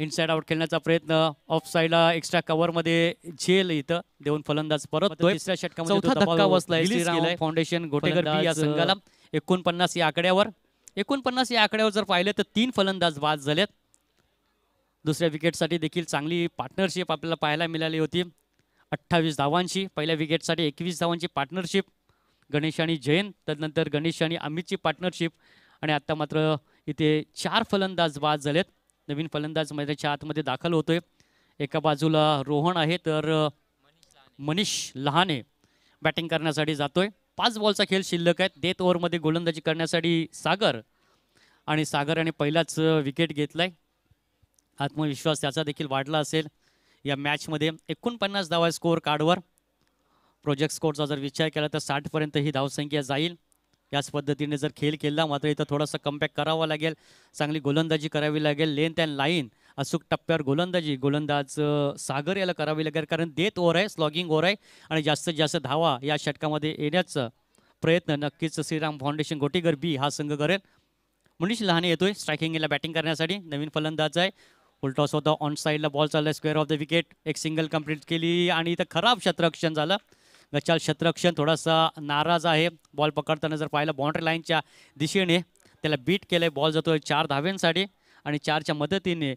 इनसाइड आउट खेळण्याचा प्रयत्न ऑफ साईडला एक्स्ट्रा मध्ये झेल इथं देऊन फलंदाज परत तिसऱ्या षटकामध्ये फाउंडेशन घोटेकर या संघाला एकोणपन्नास या आकड्यावर एकोणपन्नास या आकड्यावर जर पाहिलं तर तीन फलंदाज बाद झालेत दुसऱ्या विकेटसाठी देखील चांगली पार्टनरशिप आपल्याला पाहायला मिळाली होती अठ्ठावीस धावांची पहिल्या विकेटसाठी एकवीस धावांची पार्टनरशिप गणेश आणि जैन त्यानंतर गणेश आणि अमितची पार्टनरशिप आणि आता मात्र इथे चार फलंदाज बाद झालेत नवीन फलंदाज मैदानाच्या आतमध्ये दाखल होतोय एका बाजूला रोहन आहे तर मनीष लहाने बॅटिंग करण्यासाठी जातोय पाच बॉलचा खेळ शिल्लक आहेत देत ओव्हरमध्ये गोलंदाजी करण्यासाठी सागर आणि सागर पहिलाच विकेट घेतलाय आत्मविश्वास त्याचा देखील वाढला असेल या मॅचमध्ये एकोणपन्नास धावा स्कोअर कार्डवर प्रोजेक्ट स्कोअरचा जर विचार केला तर साठपर्यंत ही धावसंख्या जाईल याच पद्धतीने जर खेळ खेळला मात्र इथं थोडासा कमबॅक करावा लागेल चांगली गोलंदाजी करावी लागेल लेंथ अँड लाईन अचूक टप्प्यावर गोलंदाजी गोलंदाज सागर याला करावी लागेल कारण देत ओर आहे स्लॉगिंग ओवर आहे आणि जास्तीत जास्त धावा या षटकामध्ये येण्याचं प्रयत्न नक्कीच श्रीराम फाउंडेशन गोटीगर बी हा संघ करेल मनीष लहाने येतोय स्ट्रायकिंगला बॅटिंग करण्यासाठी नवीन फलंदाज आहे उलटॉस होता ऑन साईडला बॉल चालला स्क्वेअर ऑफ द विकेट एक सिंगल कंप्लीट केली आणि इथं खराब क्षेत्ररक्षण झालं गचाल शतरक्षण थोडासा नाराज आहे बॉल पकडताना जर पाहिलं बाउंड्री लाईनच्या दिशेने त्याला बीट केलं बॉल जातो चार धाव्यांसाठी आणि चारच्या मदतीने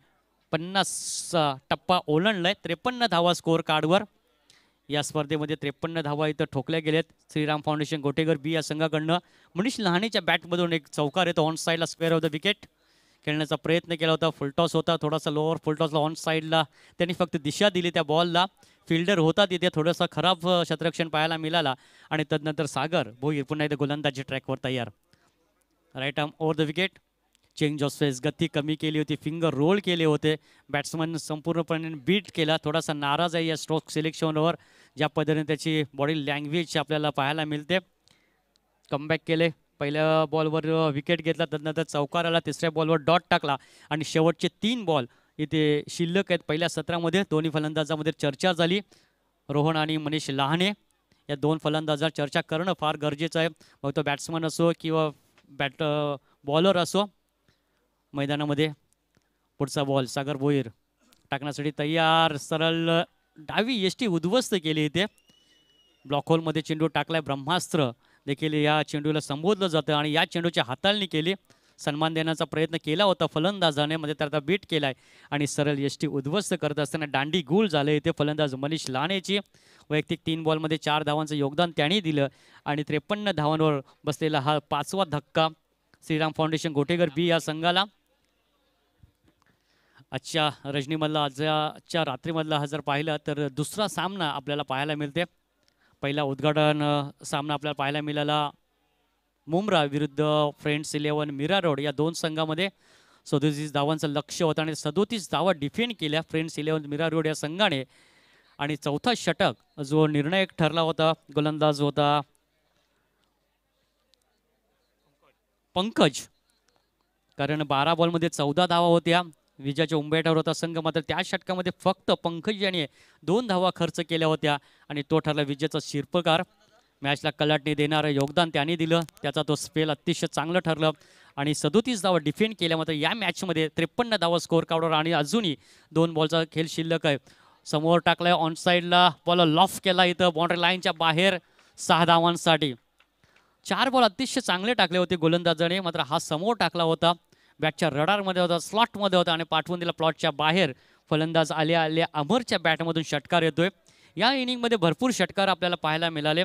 पन्नास टप्पा ओलांडलाय त्रेपन्न धावा स्कोअर कार्डवर या स्पर्धेमध्ये त्रेपन्न धावा इथं ठोकल्या गेल्यात श्रीराम फाउंडेशन गोटेघर बी या संघाकडनं मनीष लहाणीच्या बॅटमधून एक चौकार येतो ऑन साईडला स्क्वेअर ऑफ द विकेट खेळण्याचा प्रयत्न केला होता फुलटॉस होता थोडासा लोअर फुलटॉसला ऑन साईडला त्यांनी फक्त दिशा दिली त्या बॉलला फिल्डर होता तिथे थोडासा खराब शत्ररक्षण पाहायला मिळाला आणि तदनंतर सागर भोईर पुन्हा एकदा गोलंदाजी ट्रॅकवर तयार right arm over the wicket change of pace गती कमी केली होती फिंगर रोल केले होते बॅट्समन संपूर्णपणे बीट केला थोडासा नाराज आहे या स्ट्रोक सिलेक्शनवर ज्या पद्धतीने त्याची बॉडी लँग्वेज आपल्याला पाहायला मिळते कमबॅक केले पहिल्या बॉलवर विकेट घेतला त्यानंतर चौकार आला तिसऱ्या बॉलवर डॉट टाकला आणि शेवटचे तीन बॉल इथे शिल्लक आहेत पहिल्या सत्रामध्ये दोन्ही फलंदाजामध्ये चर्चा झाली रोहन आणि मनीष लहाने या दोन फलंदाजावर चर्चा करणं फार गरजेचं आहे मग तो बॅट्समन असो किंवा बॅट बॉलर असो मैदानामध्ये पुढचा बॉल सागर भोईर टाकण्यासाठी तयार सरळ डावी एस उद्ध्वस्त केली इथे ब्लॉक चेंडू टाकलाय ब्रह्मास्त्र देखील या चेंडूला संबोधलं जातं आणि या चेंडूची हाताळणी केली सन्मान देण्याचा प्रयत्न केला होता फलंदाजाने म्हणजे आता बीट केला आहे आणि सरळ यष्टी उद्ध्वस्त करत असताना दांडी गुळ झाले इथे फलंदाज मनीष लानेची वैयक्तिक तीन बॉलमध्ये चार धावांचं योगदान त्यांनी दिलं आणि त्रेपन्न धावांवर बसलेला हा पाचवा धक्का श्रीराम फाउंडेशन गोटेगर बी या संघाला आजच्या रजनीमधला आजच्या रात्रीमधला हा जर पाहिला तर दुसरा सामना आपल्याला पाहायला मिळते पहिला उद्घाटन सामना आपल्याला पाहायला मिळाला मुमरा विरुद्ध फ्रेंड्स इलेव्हन मिरा रोड या दोन संघामध्ये सदोतीस धावांचं लक्ष होतं आणि सदोतीस धावा डिफेंड केल्या फ्रेंड्स इलेव्हन मिरा रोड या संघाने आणि चौथा षटक जो निर्णायक ठरला होता गोलंदाज होता पंकज कारण बारा बॉलमध्ये चौदा धावा होत्या विजयाच्या उंबेटावर होता संघ मात्र त्या षटकामध्ये फक्त पंकज याने दोन धावा खर्च केल्या होत्या आणि तो ठरला विजयाचा शिर्पकार मॅचला कलाटणी देणारं योगदान त्याने दिलं त्याचा तो स्पेल अतिशय चांगलं ठरलं आणि सदोतीस धावा डिफेंड केल्या मात्र या मॅचमध्ये त्रेपन्न धावा स्कोर काढवर आणि अजूनही दोन बॉलचा खेळ शिल्लक आहे समोर टाकला ऑन साईडला बॉल लॉफ केला इथं बाउंड्री लाईनच्या बाहेर सहा धावांसाठी चार बॉल अतिशय चांगले टाकले होते गोलंदाजाने मात्र हा समोर टाकला होता बॅटच्या रडारमध्ये होता स्लॉटमध्ये होता आणि पाठवून दिला प्लॉटच्या बाहेर फलंदाज आले आले अमरच्या बॅटमधून षटकार येतोय या इनिंगमध्ये भरपूर षटकार आपल्याला पाहायला मिळाले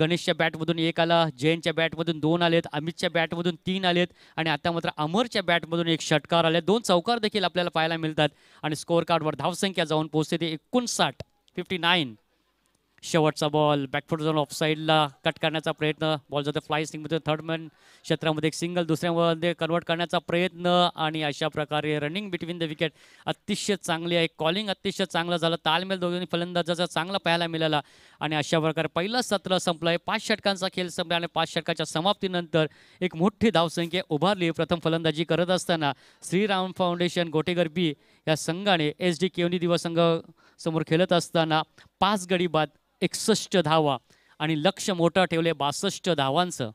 गणेशच्या बॅटमधून एक आला जैनच्या बॅटमधून दोन आलेत अमितच्या बॅटमधून तीन आलेत आणि आता मात्र अमरच्या बॅटमधून एक षटकार आले दोन चौकार देखील आपल्याला पाहायला मिळतात आणि स्कोअर कार्डवर धावसंख्या जाऊन पोहोचते ते एकोणसाठ फिफ्टी नाईन शेवटचा बॉल बॅकफुट जाऊन ऑफसाईडला कट करण्याचा प्रयत्न बॉल जातो फ्लाय सिंगमध्ये थर्ड मॅन क्षेत्रामध्ये एक सिंगल दुसऱ्यामध्ये कन्वर्ट करण्याचा प्रयत्न आणि अशा प्रकारे रनिंग बिटवीन द विकेट अतिशय चांगली आहे कॉलिंग अतिशय चांगलं झालं तालमेल दोघांनी फलंदाजाचा चांगला पाहायला मिळाला आणि अशा प्रकारे पहिलं सत्र संपलं आहे पाच षटकांचा खेळ संपला आणि पाच षटकाच्या समाप्तीनंतर एक मोठी धावसंख्या उभारली प्रथम फलंदाजी करत असताना श्रीराम फाउंडेशन गोटेगर बी या संघाने एस डी केवनी दिवस संघ समोर खेळत असताना पाच गडी बाद एकसष्ट धावा आणि लक्ष मोठं ठेवले बासष्ट धावांचं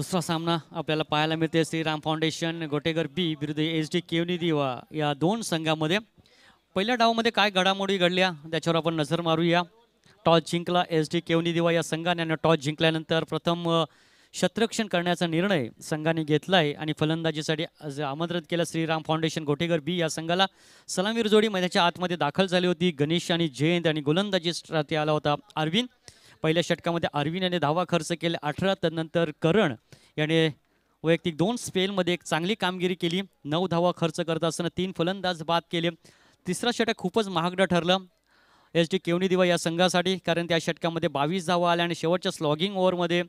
दुसरा सामना आपल्याला पाहायला मिळते श्रीराम फाउंडेशन गोटेगर बी विरुद्ध एच डी केवनी दिवा या दोन संघामध्ये पहिल्या डावामध्ये काय घडामोडी घडल्या त्याच्यावर आपण नजर मारूया टॉस जिंकला एस डी केवनी दिवा या संघाने आणि टॉस जिंकल्यानंतर प्रथम शत्रक्षण करण्याचा निर्णय संघाने घेतला आहे आणि फलंदाजीसाठी आमंत्रित केलं श्रीराम फाउंडेशन गोटेगर बी या संघाला सलामीर जोडी महिन्याच्या आतमध्ये दाखल झाली होती गणेश आणि जयंत आणि गोलंदाजी आला होता अरविंद पहिल्या षटकामध्ये अरविंद याने धावा खर्च केला अठरा त्यानंतर करण याने वैयक्तिक दोन स्पेलमध्ये एक चांगली कामगिरी केली नऊ धावा खर्च करत असताना तीन फलंदाज बाद केले तिसरा षटक खूपच महागडं ठरलं एच डी केवणी दिवा या संघासाठी कारण त्या षटकामध्ये बावीस धावा आल्या आणि शेवटच्या स्लॉगिंग ओव्हरमध्ये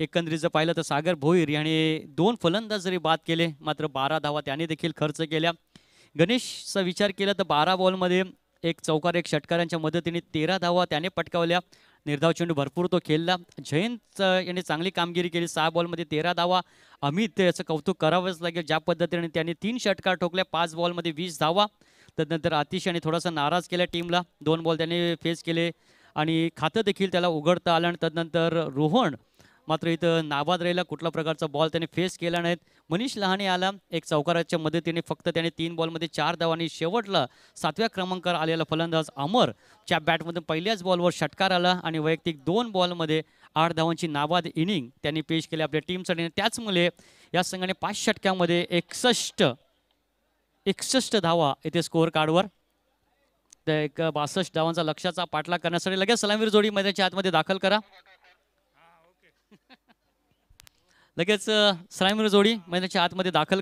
एकंदरीत जर पाहिलं तर सागर भोईर याने दोन फलंदाज जरी बाद केले मात्र बारा धावा त्याने देखील खर्च केल्या गणेशचा विचार केला तर बारा बॉलमध्ये एक चौकार एक षटकारांच्या मदतीने तेरा धावा त्याने पटकावल्या निर्धाव चेंडू भरपूर तो खेळला जयंत यांनी चांगली कामगिरी केली सहा बॉलमध्ये तेरा धावा अमित याचं कौतुक करावंच लागेल ज्या पद्धतीने त्यांनी तीन षटकार ठोकल्या पाच बॉलमध्ये वीस धावा त्यानंतर यांनी थोडासा नाराज केला टीमला दोन बॉल त्याने फेस केले आणि खातं देखील त्याला उघडता आलं आणि तदनंतर रोहन मात्र इथं नाबाद राहिला कुठला प्रकारचा बॉल त्याने फेस केला नाहीत मनीष लहाने आला एक चौकाराच्या मदतीने फक्त त्याने तीन बॉलमध्ये चार धावांनी शेवटला सातव्या क्रमांकावर आलेला फलंदाज अमर च्या बॅटमधून पहिल्याच बॉलवर षटकार आला आणि वैयक्तिक दोन बॉलमध्ये आठ धावांची नाबाद इनिंग त्यांनी पेश केली आपल्या टीमसाठी त्याचमुळे या संघाने पाच षटक्यामध्ये एकसष्ट एकसष्ट धावा येथे स्कोअर कार्डवर एक बासष्ट धावांचा लक्षाचा पाठलाग करण्यासाठी लगेच सलामीर जोडी मैदानाच्या आतमध्ये दाखल करा लगेच सरायमुरी जोडी महिन्याच्या आतमध्ये दाखल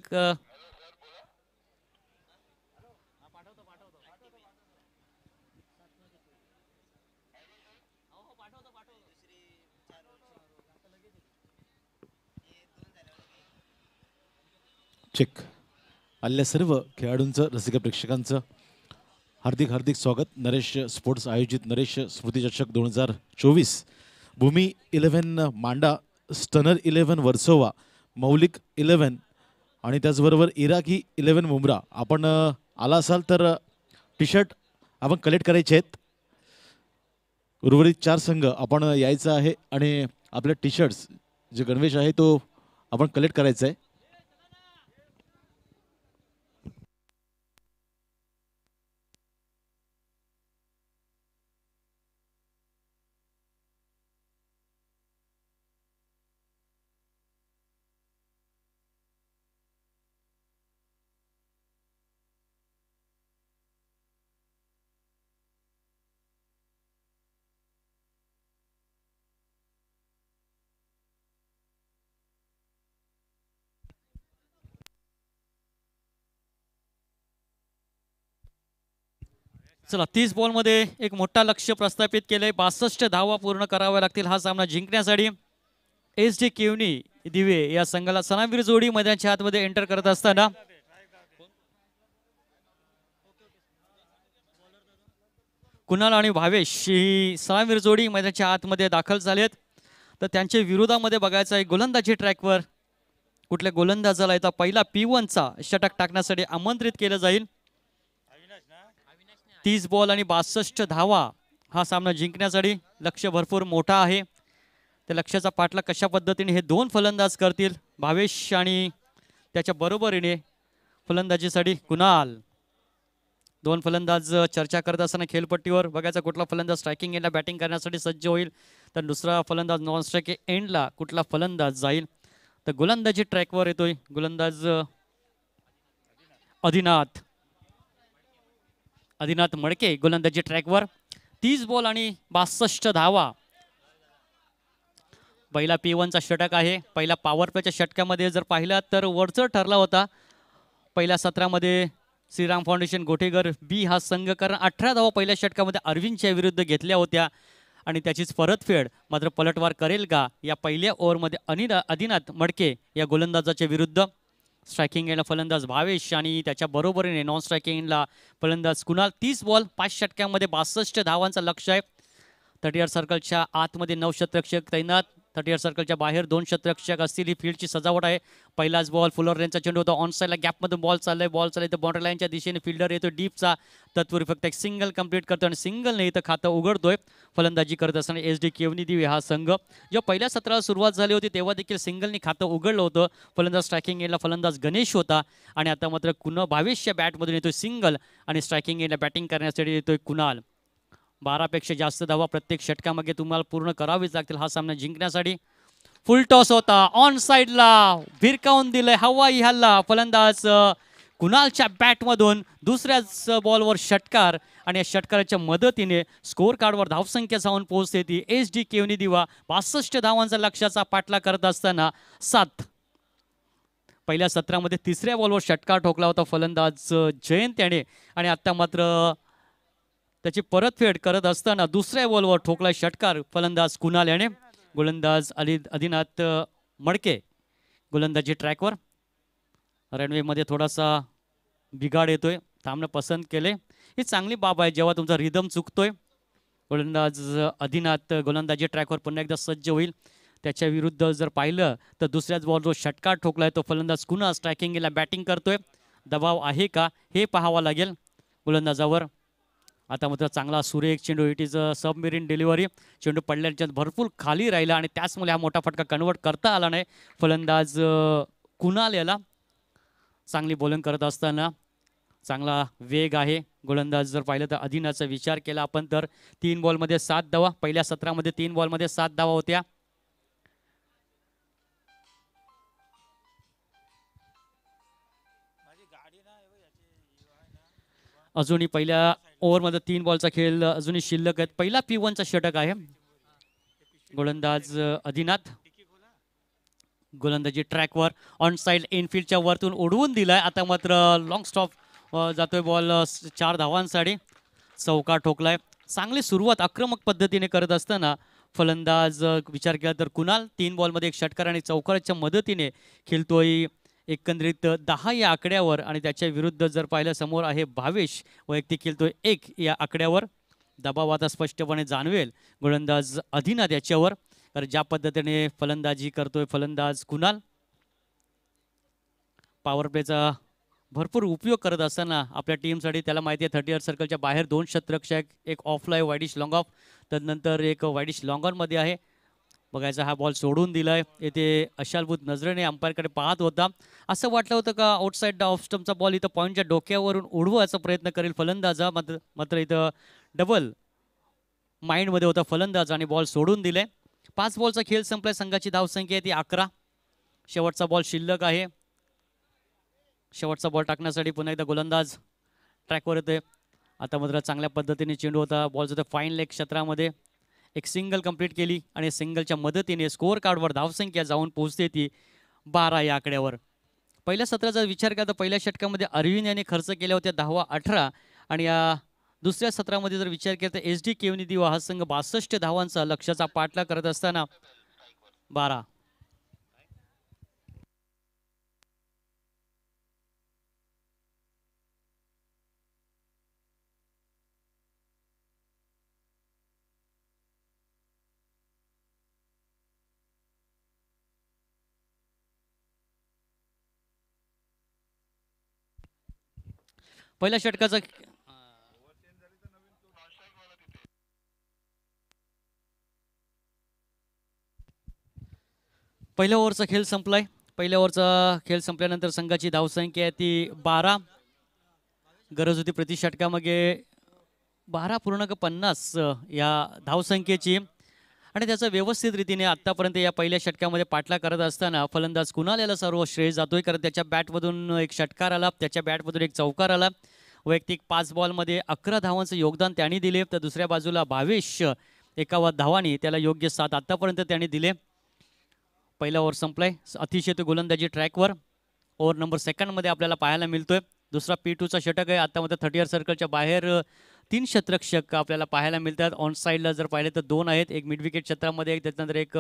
चेक आलेल्या सर्व खेळाडूंचं रसिका प्रेक्षकांचं हार्दिक हार्दिक स्वागत नरेश स्पोर्ट्स आयोजित नरेश स्मृती चषक दोन हजार चोवीस भूमी इलेव्हन मांडा stunner eleven Versova Maulik eleven आणि त्याचबरोबर इराकी इलेवन मुमरा आपण आला असाल तर टी शर्ट आपण कलेक्ट करायचे आहेत उर्वरित चार संघ आपण यायचा आहे आणि आपले टी शर्ट्स जे गणवेश आहे तो आपण कलेक्ट करायचा आहे चला तीस बॉलमध्ये एक मोठा लक्ष प्रस्थापित केलंय बासष्ट धावा पूर्ण कराव्या लागतील हा सामना जिंकण्यासाठी एस डी केवनी दिवे या संघाला सनावीर जोडी मैदानाच्या आतमध्ये एंटर करत असताना कुणाल आणि भावेश ही सनावीर जोडी मैदानाच्या आतमध्ये दाखल झालेत तर त्यांच्या विरोधामध्ये बघायचं आहे गोलंदाजी ट्रॅकवर कुठल्या गोलंदाजाला येतात पहिला पी वनचा षटक टाकण्यासाठी आमंत्रित केलं जाईल तीस बॉल आणि बासष्ट धावा हा सामना जिंकण्यासाठी लक्ष भरपूर मोठा आहे त्या लक्ष्याचा पाठला कशा पद्धतीने हे दोन फलंदाज करतील भावेश आणि त्याच्या बरोबरीने फलंदाजीसाठी कुणाल दोन फलंदाज चर्चा करत असताना खेळपट्टीवर बघायचा कुठला फलंदाज स्ट्रायकिंग एंडला बॅटिंग करण्यासाठी सज्ज होईल तर दुसरा फलंदाज नॉन स्ट्राईक एंडला कुठला फलंदाज जाईल तर गोलंदाजी ट्रॅकवर येतोय गोलंदाज अधिनाथ आदिनाथ मडके गोलंदाजी ट्रॅकवर तीस बॉल आणि बासष्ट धावा पहिला पी वनचा षटक आहे पहिला पॉवर प्लेच्या षटकामध्ये जर पाहिला तर वरचं ठरला होता पहिल्या सत्रामध्ये श्रीराम फाउंडेशन गोठेगर बी हा संघ कारण अठरा धावा पहिल्या षटकामध्ये अरविंदच्या विरुद्ध घेतल्या होत्या आणि त्याचीच परतफेड मात्र पलटवार करेल का या पहिल्या ओव्हरमध्ये अनिरा आदिनाथ मडके या गोलंदाजाच्या विरुद्ध स्ट्रायकिंग एंडला फलंदाज भावेश आणि त्याच्या बरोबरीने नॉन स्ट्रायकिंगला फलंदाज कुणाल तीस बॉल पाच षटक्यांमध्ये बासष्ट धावांचा लक्ष आहे थर्टी सर्कलच्या आतमध्ये नऊ तैनात थर्टी सर्कलच्या बाहेर दोन क्षेत्रक्षक असतील ही फील्डची सजावट आहे पहिलाच बॉल फुलर रेंजचा चेंडू होता ऑन साईडला गॅपमधून बॉल चाललाय बॉल चाललाय तर बाउंड्री लाईनच्या दिशेने फिल्डर येतो डीपचा तत्पूर्वी फक्त एक सिंगल कंप्लीट करतो आणि सिंगल नाही तर खातं उघडतोय फलंदाजी करत असताना एस डी केवनी हा संघ जेव्हा पहिल्या सत्राला सुरुवात झाली होती तेव्हा देखील सिंगलने खातं उघडलं होतं फलंदाज स्ट्रायकिंग येईल फलंदाज गणेश होता आणि आता मात्र कुणा भाविष्य बॅटमधून येतो सिंगल आणि स्ट्रायकिंग एला बॅटिंग करण्यासाठी येतोय कुणाल बारापेक्षा जास्त धावा प्रत्येक षटकामध्ये तुम्हाला पूर्ण करावीच लागतील हा सामना जिंकण्यासाठी फुल टॉस होता ऑन साईडला भिरकावून दिलंय हवाई हल्ला फलंदाज कुणालच्या बॅटमधून दुसऱ्याच बॉलवर षटकार आणि या षटकाराच्या मदतीने स्कोअर कार्डवर धावसंख्या जाऊन पोहोचते ती एस डी केवनी दिवा बासष्ट धावांचा लक्ष्याचा पाठला करत असताना सात पहिल्या सत्रामध्ये तिसऱ्या बॉलवर षटकार ठोकला होता फलंदाज जयंत याने आणि आत्ता मात्र त्याची परतफेड करत असताना दुसऱ्या बॉलवर ठोकला षटकार फलंदाज कुणाल याने गोलंदाज अली आदिनाथ मडके गोलंदाजी ट्रॅकवर रनवेमध्ये थोडासा बिघाड येतोय थांबणं पसंत केले ही चांगली बाब आहे जेव्हा तुमचा रिदम चुकतोय गोलंदाज अधिनाथ गोलंदाजी ट्रॅकवर पुन्हा एकदा सज्ज होईल त्याच्या विरुद्ध जर पाहिलं तर दुसऱ्याच जो षटकार ठोकलाय तो फलंदाज कुणा स्ट्रायकिंगला बॅटिंग करतोय दबाव आहे का हे पाहावं लागेल गोलंदाजावर आता मात्र चांगला सुरेख चेंडू it is a submarine delivery चेंडू पडल्याच्या भरपूर खाली राहिला आणि त्याचमुळे हा मोठा फटका कन्वर्ट करता आला नाही फलंदाज कुणाल याला चांगली बॉलिंग करत असताना चांगला वेग आहे गोलंदाज जर पाहिलं तर अधीनाचा विचार केला आपण तर तीन बॉलमध्ये सात धावा पहिल्या सत्रामध्ये तीन बॉलमध्ये सात धावा होत्या अजूनही पहिल्या ओव्हरमध्ये तीन बॉलचा खेळ अजूनही शिल्लक आहेत पहिला पी वनचा षटक आहे गोलंदाज अधिनाथ गोलंदाजी ट्रॅकवर ऑन साईड इनफिल्डच्या वरतून उडवून दिलाय आता मात्र लॉंग स्टॉप जातोय बॉल चार धावांसाठी चौका ठोकलाय चांगली सुरुवात आक्रमक पद्धतीने करत असताना फलंदाज विचार केला तर कुणाल तीन बॉलमध्ये एक षटकार आणि चौकाराच्या मदतीने खेळतोय एकंदरीत दहा या आकड्यावर आणि त्याच्या विरुद्ध जर पाहिलं समोर आहे भावेश वैयक्तिक खेळतो एक या आकड्यावर दबाव आता स्पष्टपणे जाणवेल गोलंदाज अधिनाथ याच्यावर कारण ज्या पद्धतीने फलंदाजी करतोय फलंदाज कुणाल पॉवर प्लेचा भरपूर उपयोग करत असताना आपल्या टीमसाठी त्याला माहिती आहे थर्टी एअर सर्कलच्या बाहेर दोन शतरक्षक एक ऑफलाय वायडिश लॉंग ऑफ त्यानंतर एक वायडिश लॉंग ऑनमध्ये आहे बघायचा हा बॉल सोडून दिलाय येथे अशालभूत नजरेने अंपायरकडे पाहत होता असं वाटलं होतं का आउटसाईड ऑफस्टमचा बॉल इथं पॉईंटच्या डोक्यावरून उडवायचा प्रयत्न करेल फलंदाजा मात्र मात्र इथं डबल माइंडमध्ये होता फलंदाज आणि बॉल सोडून दिले पाच बॉलचा खेळ संपलाय संघाची धावसंख्या आहे ती अकरा शेवटचा बॉल शिल्लक आहे शेवटचा बॉल टाकण्यासाठी पुन्हा एकदा गोलंदाज ट्रॅकवर येते आता मात्र चांगल्या पद्धतीने चेंडू होता बॉल जो फाईन लेग क्षेत्रामध्ये एक सिंगल कंप्लीट केली आणि सिंगलच्या मदतीने स्कोअर कार्डवर धावसंख्या जाऊन पोहोचते ती बारा या आकड्यावर पहिल्या सत्राचा विचार केला तर पहिल्या षटकामध्ये अरविंद यांनी खर्च केल्या होत्या दहावा अठरा आणि या दुसऱ्या सत्रामध्ये जर विचार केला तर एस डी केवनिधी संघ बासष्ट धावांचा लक्ष्याचा पाठला करत असताना बारा पहिल्या षटकाचा पहिल्या ओव्हरचा खेळ संपलाय पहिल्या ओव्हरचा खेळ संपल्यानंतर संघाची धावसंख्या आहे ती बारा गरज होती प्रति मगे बारा पूर्णांक पन्नास या धावसंख्येची आणि त्याचा व्यवस्थित रीतीने आत्तापर्यंत या पहिल्या षटकामध्ये पाठला करत असताना फलंदाज कुणाल याला सर्व श्रेय जातोय कारण त्याच्या बॅटमधून एक षटकार आला त्याच्या बॅटमधून एक चौकार आला वैयक्तिक पाच बॉलमध्ये अकरा धावांचं योगदान त्यांनी दिले तर दुसऱ्या बाजूला भावेश एकावा धावाने त्याला योग्य साथ आत्तापर्यंत त्यांनी दिले पहिला ओवर संपलाय अतिशय तो गोलंदाजी ट्रॅकवर ओव्हर नंबर सेकंडमध्ये आपल्याला पाहायला मिळतोय दुसरा पी टूचा षटक आहे आत्तामध्ये थर्टी इयर सर्कलच्या बाहेर तीन शतरक्षक आपल्याला पाहायला मिळतात ऑन साईडला जर पाहिले तर दोन आहेत एक मिड विकेट क्षेत्रामध्ये एक त्याच्यानंतर एक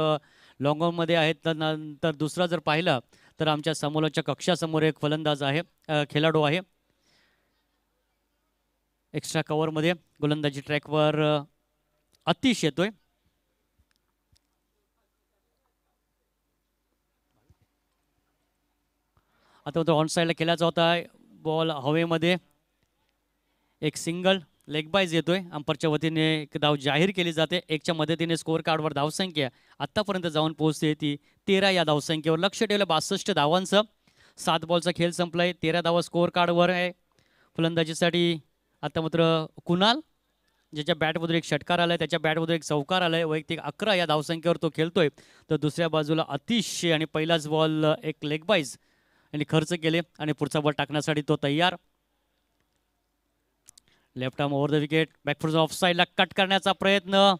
लॉंगॉनमध्ये आहेत तर नंतर दुसरा जर पाहिला तर आमच्या समोराच्या कक्षासमोर एक फलंदाज आहे खेळाडू आहे एक्स्ट्रा कवरमध्ये गोलंदाजी ट्रॅकवर अतिश येतोय आता तो ऑन साईडला केला जात आहे बॉल हवेमध्ये एक सिंगल लेगबाईज येतोय अंपरच्या वतीने एक धाव जाहीर केली जाते एकच्या मदतीने स्कोअर कार्डवर धावसंख्या आत्तापर्यंत जाऊन पोहोचते ती तेरा या धावसंख्येवर लक्ष ठेवलं बासष्ट धावांचं सात बॉलचा खेळ संपलाय तेरा धावा स्कोअर कार्डवर आहे फलंदाजीसाठी आता मात्र कुणाल ज्याच्या बॅटमधून एक षटकार आलाय त्याच्या बॅटमधून एक चौकार आलाय वैयक्तिक अकरा या धावसंख्येवर तो खेळतोय तर दुसऱ्या बाजूला अतिशय आणि पहिलाच बॉल एक लेगबाईज आणि खर्च केले आणि पुढचा बॉल टाकण्यासाठी तो तयार left arm over the wicket backfoot off साईडला कट करण्याचा प्रयत्न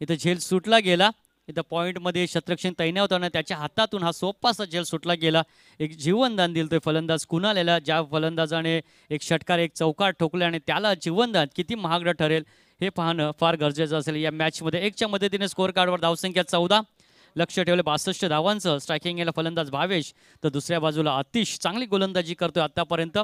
इथं झेल सुटला गेला इथं पॉईंटमध्ये शत्रक्षण तैनात होताना त्याच्या हातातून हा सोपासा झेल सुटला गेला एक जीवनदान दिलं तो फलंदाज कुणालेला ज्या फलंदाजाने एक षटकार एक चौकार ठोकले आणि त्याला जीवनदान किती महागडं ठरेल हे पाहणं फार गरजेचं असेल या मॅचमध्ये एकच्या मदतीने स्कोअर कार्डवर धावसंख्या चौदा लक्ष ठेवले बासष्ट धावांचं स्ट्रायकिंग याला फलंदाज भावेश तर दुसऱ्या बाजूला अतिश चांगली गोलंदाजी करतोय आतापर्यंत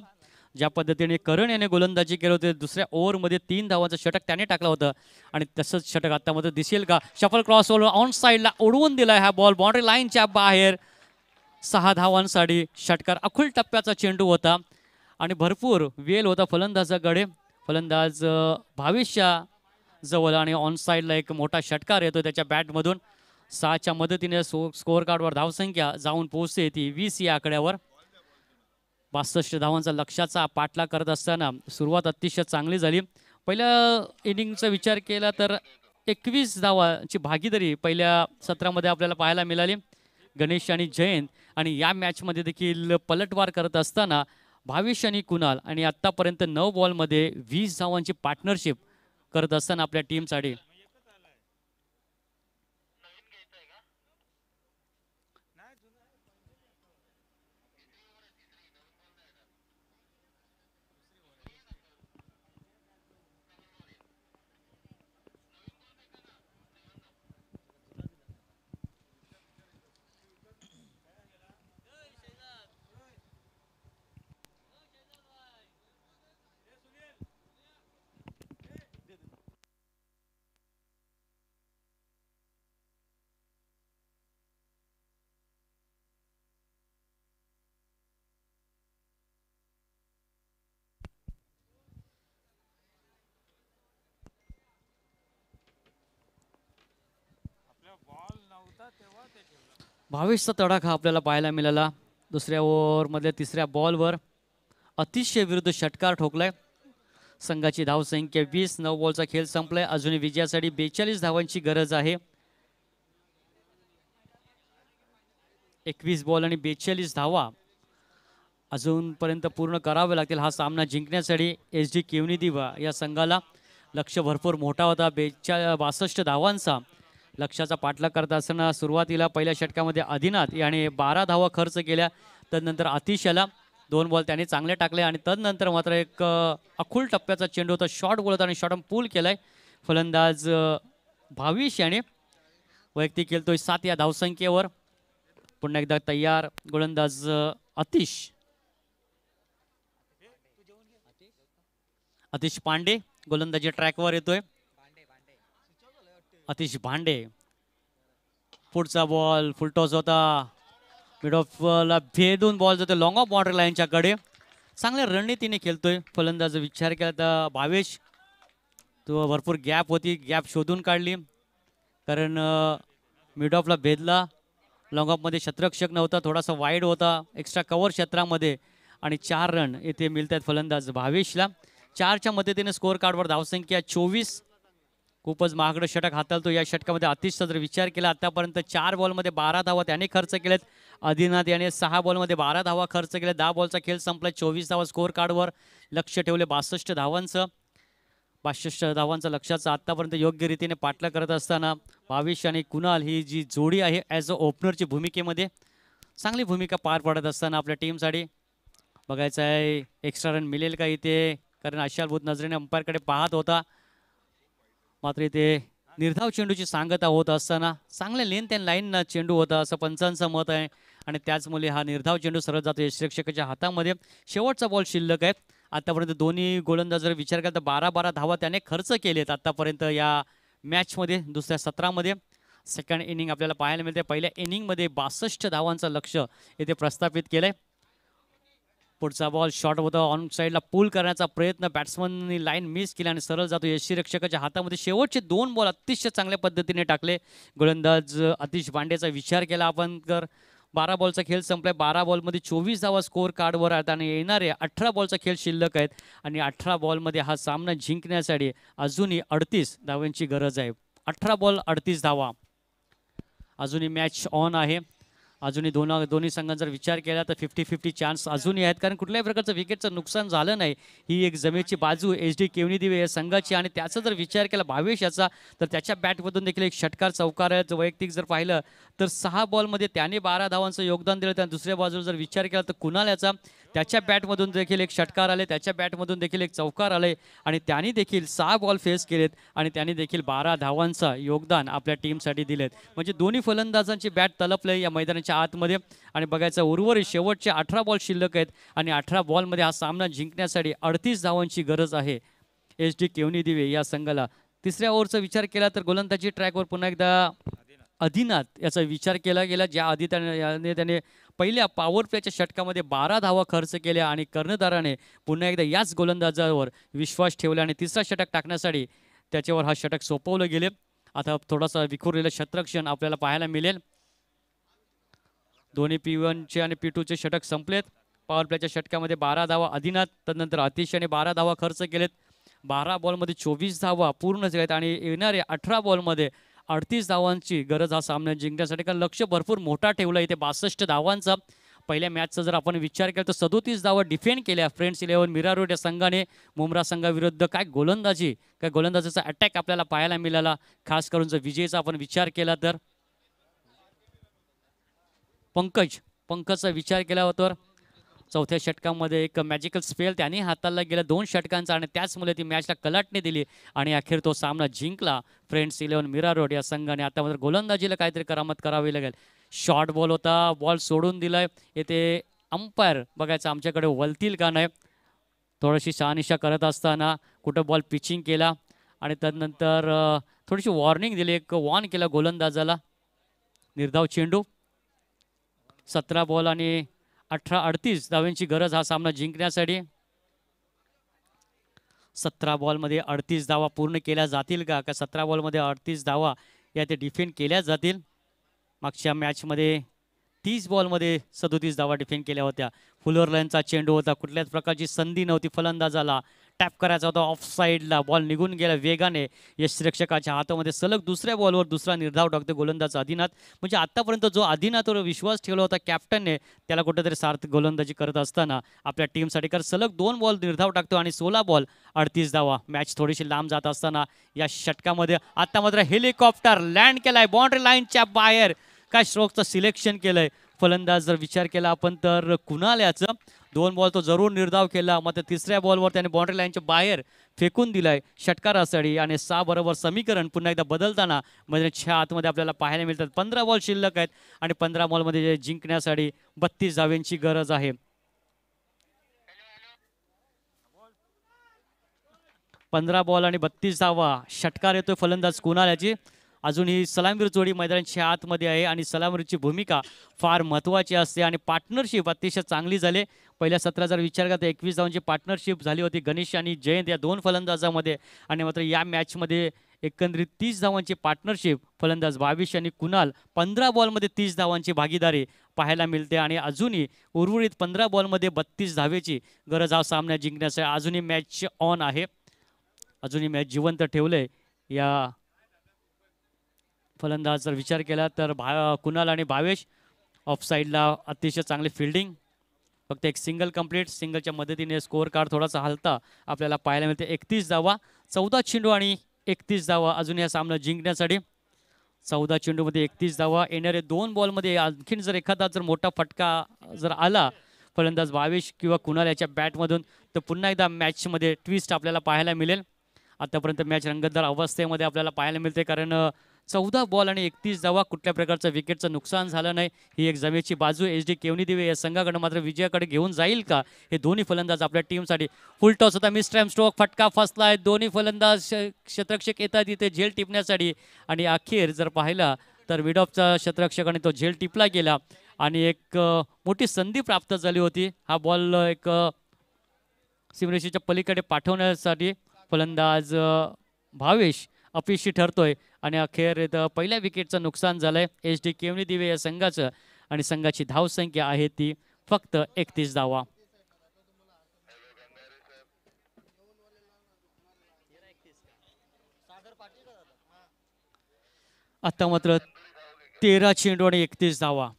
ज्या पद्धतीने करण याने गोलंदाजी केली होती दुसऱ्या ओव्हरमध्ये तीन धावांचं षटक त्याने टाकलं होतं आणि तसंच षटक आत्तामध्ये दिसेल का शफल क्रॉस ऑन साईडला उडवून दिला हा बॉल बाउंड्री लाईनच्या बाहेर सहा धावांसाठी षटकार अखुल टप्प्याचा चेंडू होता आणि भरपूर वेल होता फलंदाजाकडे फलंदाज भाविष्या जवळ आणि ऑन साईडला एक मोठा षटकार येतो त्याच्या बॅटमधून सहाच्या मदतीने स्कोअर कार्डवर धावसंख्या जाऊन पोहोचते ती वीस या आकड्यावर बासष्ट धावांचा लक्षाचा पाठला करत असताना सुरुवात अतिशय चांगली झाली पहिल्या इनिंगचा विचार केला तर एकवीस धावाची भागीदारी पहिल्या सत्रामध्ये आपल्याला पाहायला मिळाली गणेश आणि जयंत आणि या मॅचमध्ये देखील पलटवार करत असताना भावेश आणि कुणाल आणि आत्तापर्यंत नऊ बॉलमध्ये वीस धावांची पार्टनरशिप करत असताना आपल्या टीमसाठी बावीसचा तडाखा आपल्याला पाहायला मिळाला दुसऱ्या ओव्हरमधल्या तिसऱ्या बॉलवर अतिशय विरुद्ध षटकार ठोकलाय संघाची धावसंख्या वीस नऊ बॉलचा खेळ संपलाय अजूनही विजयासाठी बेचाळीस धावांची गरज आहे एकवीस बॉल आणि बेचाळीस धावा अजूनपर्यंत पूर्ण करावे लागतील हा सामना जिंकण्यासाठी एस डी केवनी दिवा या संघाला लक्ष भरपूर मोठा होता बेचा बासष्ट धावांचा लक्षाचा पाठलाग करत असताना सुरुवातीला पहिल्या षटकामध्ये अधिनाथ याने बारा धावा खर्च केल्या तदनंतर याला दोन बॉल त्याने चांगले टाकले आणि तदनंतर मात्र एक अखुल टप्प्याचा चेंडू होता शॉर्ट बोलत आणि शॉर्ट पूल केलाय फलंदाज भाविश याने वैयक्तिक तोय सात या धावसंख्येवर पुन्हा एकदा तयार गोलंदाज अतिश अतिश पांडे गोलंदाजी ट्रॅकवर येतोय अतिश भांडे पुढचा बॉल टॉस होता मिड ऑफला भेदून बॉल जातो लॉंग ऑफ बाउंड्री लाईनच्याकडे चांगल्या रणनीतीने खेळतोय फलंदाज विचार केला तर भावेश तो भरपूर गॅप होती गॅप शोधून काढली कारण मिड ऑफला भेदला लॉंग ऑफमध्ये क्षेत्रक्षक नव्हता थोडासा वाईड होता एक्स्ट्रा कवर क्षेत्रामध्ये आणि चार रन येथे मिळतात फलंदाज भावेशला चारच्या मदतीने स्कोअर कार्डवर धावसंख्या चोवीस खूपच महागडं षटक हाताळतो या षटकामध्ये अतिशय जर विचार केला आतापर्यंत चार बॉलमध्ये बारा धावा त्याने खर्च केलेत आदिनाथ याने सहा बॉलमध्ये बारा धावा खर्च केले दहा बॉलचा खेळ संपला चोवीस धावा स्कोअर कार्डवर लक्ष ठेवले बासष्ट धावांचं बासष्ट धावांचं लक्षाचं आत्तापर्यंत योग्य रीतीने पाठला करत असताना भाविश आणि कुणाल ही जी जोडी आहे ॲज अ ओपनरची भूमिकेमध्ये चांगली भूमिका पार पाडत असताना आपल्या टीमसाठी बघायचं आहे एक्स्ट्रा रन मिळेल का इथे कारण अशालभूत नजरेने अंपायरकडे पाहत होता मात्र इथे निर्धाव चेंडूची सांगता होत असताना चांगल्या लेंथ अँड लाईन चेंडू होता असं पंचांचं मत आहे आणि त्याचमुळे हा निर्धाव चेंडू सरळ जातो यशरक्षकाच्या हातामध्ये शेवटचा बॉल शिल्लक आहे आतापर्यंत दोन्ही गोलंदाज जर विचार केला तर बारा बारा धावा त्याने खर्च केलेत आतापर्यंत या मॅचमध्ये दुसऱ्या सत्रामध्ये सेकंड इनिंग आपल्याला पाहायला मिळते पहिल्या इनिंगमध्ये बासष्ट धावांचं लक्ष येथे प्रस्थापित केलं आहे पुढचा बॉल शॉर्ट होता ऑन साईडला पूल करण्याचा प्रयत्न बॅट्समननी लाईन मिस केला आणि सरळ जातो रक्षकाच्या हातामध्ये शेवटचे दोन बॉल अतिशय चांगल्या पद्धतीने टाकले गोलंदाज अतिश बांडेचा विचार केला आपण तर बारा बॉलचा खेळ संपलाय बारा बॉलमध्ये चोवीस धावा स्कोअर कार्डवर आहेत आणि येणारे अठरा बॉलचा खेळ शिल्लक आहेत आणि अठरा बॉलमध्ये हा सामना जिंकण्यासाठी अजूनही अडतीस धाव्यांची गरज आहे अठरा बॉल अडतीस धावा अजूनही मॅच ऑन आहे अजूनही दोन दोन्ही संघांचा विचार केला तर फिफ्टी फिफ्टी चान्स अजूनही आहेत कारण कुठल्याही प्रकारचं विकेटचं नुकसान झालं नाही ही एक जमेची बाजू एच डी केवणी दिवे या संघाची आणि त्याचा जर विचार केला भावेश याचा तर त्याच्या बॅटमधून देखील एक षटकार चौकार आहे वैयक्तिक जर पाहिलं तर सहा बॉलमध्ये त्याने बारा धावांचं योगदान दिलं त्या दुसऱ्या बाजूला जर विचार केला तर कुणाल याचा त्याच्या बॅटमधून देखील एक षटकार आले त्याच्या बॅटमधून देखील एक चौकार आले आणि त्यांनी देखील सहा बॉल फेस केलेत आणि त्यांनी देखील बारा धावांचं योगदान आपल्या टीमसाठी दिलेत म्हणजे दोन्ही फलंदाजांची बॅट तलपले या मैदानाच्या गटाच्या आतमध्ये आणि बघायचं उर्वरित शेवटचे अठरा बॉल शिल्लक आहेत आणि अठरा बॉलमध्ये हा सामना जिंकण्यासाठी अडतीस धावांची गरज आहे एच डी केवनी दिवे या संघाला तिसऱ्या ओव्हरचा विचार केला तर गोलंदाजी ट्रॅकवर पुन्हा एकदा अधिनाथ याचा विचार केला गेला ज्या आधी त्याने त्याने पहिल्या पॉवर प्लेच्या षटकामध्ये बारा धावा खर्च केल्या आणि कर्णधाराने पुन्हा एकदा याच गोलंदाजावर विश्वास ठेवला आणि तिसरा षटक टाकण्यासाठी त्याच्यावर हा षटक सोपवलं गेले आता थोडासा विखुरलेलं शत्रक्षण आपल्याला पाहायला मिळेल दोन्ही पी वनचे आणि पी टूचे षटक संपलेत पॉवर प्लेच्या षटकामध्ये बारा धावा अधिनाथ तदनंतर अतिशयने बारा धावा खर्च केलेत बारा बॉलमध्ये चोवीस धावा पूर्ण आहेत आणि येणारे अठरा बॉलमध्ये अडतीस धावांची गरज हा सामना जिंकण्यासाठी कारण लक्ष भरपूर मोठा ठेवला इथे बासष्ट धावांचा पहिल्या मॅचचा जर आपण विचार केला तर सदोतीस धावा डिफेंड केल्या फ्रेंड्स इलेव्हन मिरारोड या संघाने मुमरा संघाविरुद्ध काय गोलंदाजी काय गोलंदाजीचा अटॅक आपल्याला पाहायला मिळाला खास करून जर विजयचा आपण विचार केला तर पंकज पंकजचा विचार केला होता चौथ्या षटकामध्ये एक मॅजिकल स्पेल त्याने हाताला गेला दोन षटकांचा आणि त्याचमुळे ती मॅचला कलाटणी दिली आणि अखेर तो सामना जिंकला फ्रेंड्स इलेव्हन मिरा रोड या संघाने आता मात्र गोलंदाजीला काहीतरी करामत करावी लागेल शॉर्ट बॉल होता बॉल सोडून दिलाय येथे अंपायर बघायचं आमच्याकडे वलतील का नाही थोडीशी शहानिशा करत असताना कुठं बॉल पिचिंग केला आणि त्यानंतर थोडीशी वॉर्निंग दिली एक वॉन केला गोलंदाजाला निर्धाव चेंडू सतरा बॉल आणि अठरा अडतीस धाव्यांची गरज हा सामना जिंकण्यासाठी सतरा बॉलमध्ये अडतीस धावा पूर्ण केल्या जातील का का सतरा बॉलमध्ये अडतीस धावा या ते डिफेंड केल्या जातील मागच्या मॅचमध्ये तीस बॉलमध्ये सदोतीस धावा डिफेंड केल्या होत्या फुलर लाईनचा चेंडू होता कुठल्याच प्रकारची संधी नव्हती फलंदाजाला टॅप करायचा होता ऑफ साईडला बॉल निघून गेला वेगाने यशरक्षकाच्या हातामध्ये सलग दुसऱ्या बॉलवर दुसरा निर्धाव टाकतो गोलंदाज अधिनाथ म्हणजे आतापर्यंत जो आदिनाथवर विश्वास ठेवला होता कॅप्टनने त्याला कुठेतरी सार्थ गोलंदाजी करत असताना आपल्या टीमसाठी कारण सलग दोन बॉल निर्धाव टाकतो आणि सोळा बॉल अडतीस धावा मॅच थोडीशी लांब जात असताना या षटकामध्ये आता मात्र हेलिकॉप्टर लँड केलाय बाउंड्री लाईनच्या बाहेर काय स्ट्रोकचं सिलेक्शन केलंय फलंदाज जर विचार केला आपण तर कुणाल दोन बॉल तो जरूर निर्धाव केला मात्र तिसऱ्या बॉलवर त्याने बाउंड्री लाईनच्या बाहेर फेकून दिलाय षटकारासाठी आणि सहा बरोबर समीकरण पुन्हा एकदा बदलताना म्हणजे छ्या आतमध्ये आपल्याला पाहायला मिळतात पंधरा बॉल शिल्लक आहेत आणि पंधरा बॉलमध्ये जिंकण्यासाठी बत्तीस धाव्यांची गरज आहे पंधरा बॉल आणि बत्तीस धावा षटकार येतोय फलंदाज कुणाल याची अजूनही सलामीर जोडी मैदानाच्या आतमध्ये आहे आणि सलामीरची भूमिका फार महत्त्वाची असते आणि पार्टनरशिप अतिशय चांगली झाली पहिल्या सतरा जर विचार करता एकवीस धावांची पार्टनरशिप झाली होती गणेश आणि जयंत या दोन फलंदाजामध्ये आणि मात्र या मॅचमध्ये एकंदरीत तीस धावांची पार्टनरशिप फलंदाज बावीस आणि कुणाल पंधरा बॉलमध्ये तीस धावांची भागीदारी पाहायला मिळते आणि अजूनही उर्वरित पंधरा बॉलमध्ये बत्तीस धावेची गरज हा सामना जिंकण्यासाठी अजूनही मॅच ऑन आहे अजूनही मॅच जिवंत ठेवलं आहे या फलंदाज जर विचार केला तर भा कुणाल आणि भावेश ऑफ साईडला अतिशय चांगली फिल्डिंग फक्त एक सिंगल कंप्लीट सिंगलच्या मदतीने स्कोअर कार्ड थोडासा हलता आपल्याला पाहायला मिळते एकतीस धावा चौदा चेंडू आणि एकतीस धावा अजून या सामना जिंकण्यासाठी चौदा चेंडूमध्ये एकतीस धावा येणारे दोन बॉलमध्ये आणखीन जर एखादा जर मोठा फटका जर आला फलंदाज भावेश किंवा कुणाल याच्या बॅटमधून तर पुन्हा एकदा मॅचमध्ये ट्विस्ट आपल्याला पाहायला मिळेल आतापर्यंत मॅच रंगतदार अवस्थेमध्ये आपल्याला पाहायला मिळते कारण चौदा बॉल आणि एकतीस धावा कुठल्या प्रकारचं विकेटचं नुकसान झालं नाही ही एक जमेची बाजू एच डी केवनी दिवे या संघाकडे मात्र विजयाकडे घेऊन जाईल का हे दोन्ही फलंदाज आपल्या टीमसाठी फुल टॉस होता मिस टाईम स्ट्रोक फटका फसला आहे दोन्ही फलंदाज क्षेत्रक्षक येतात इथे झेल टिपण्यासाठी आणि अखेर जर पाहिला तर विडॉपचा क्षेत्रक्षक आणि तो झेल टिपला गेला आणि एक मोठी संधी प्राप्त झाली होती हा बॉल एक सिमरेशीच्या पलीकडे पाठवण्यासाठी फलंदाज भावेश अपयशी ठरतोय आणि अखेर पहिल्या विकेटचं नुकसान झालंय एच डी केवणी दिवे या संघाचं आणि संघाची धावसंख्या आहे ती फक्त एकतीस धावा आता मात्र तेरा चेंडू आणि एकतीस धावा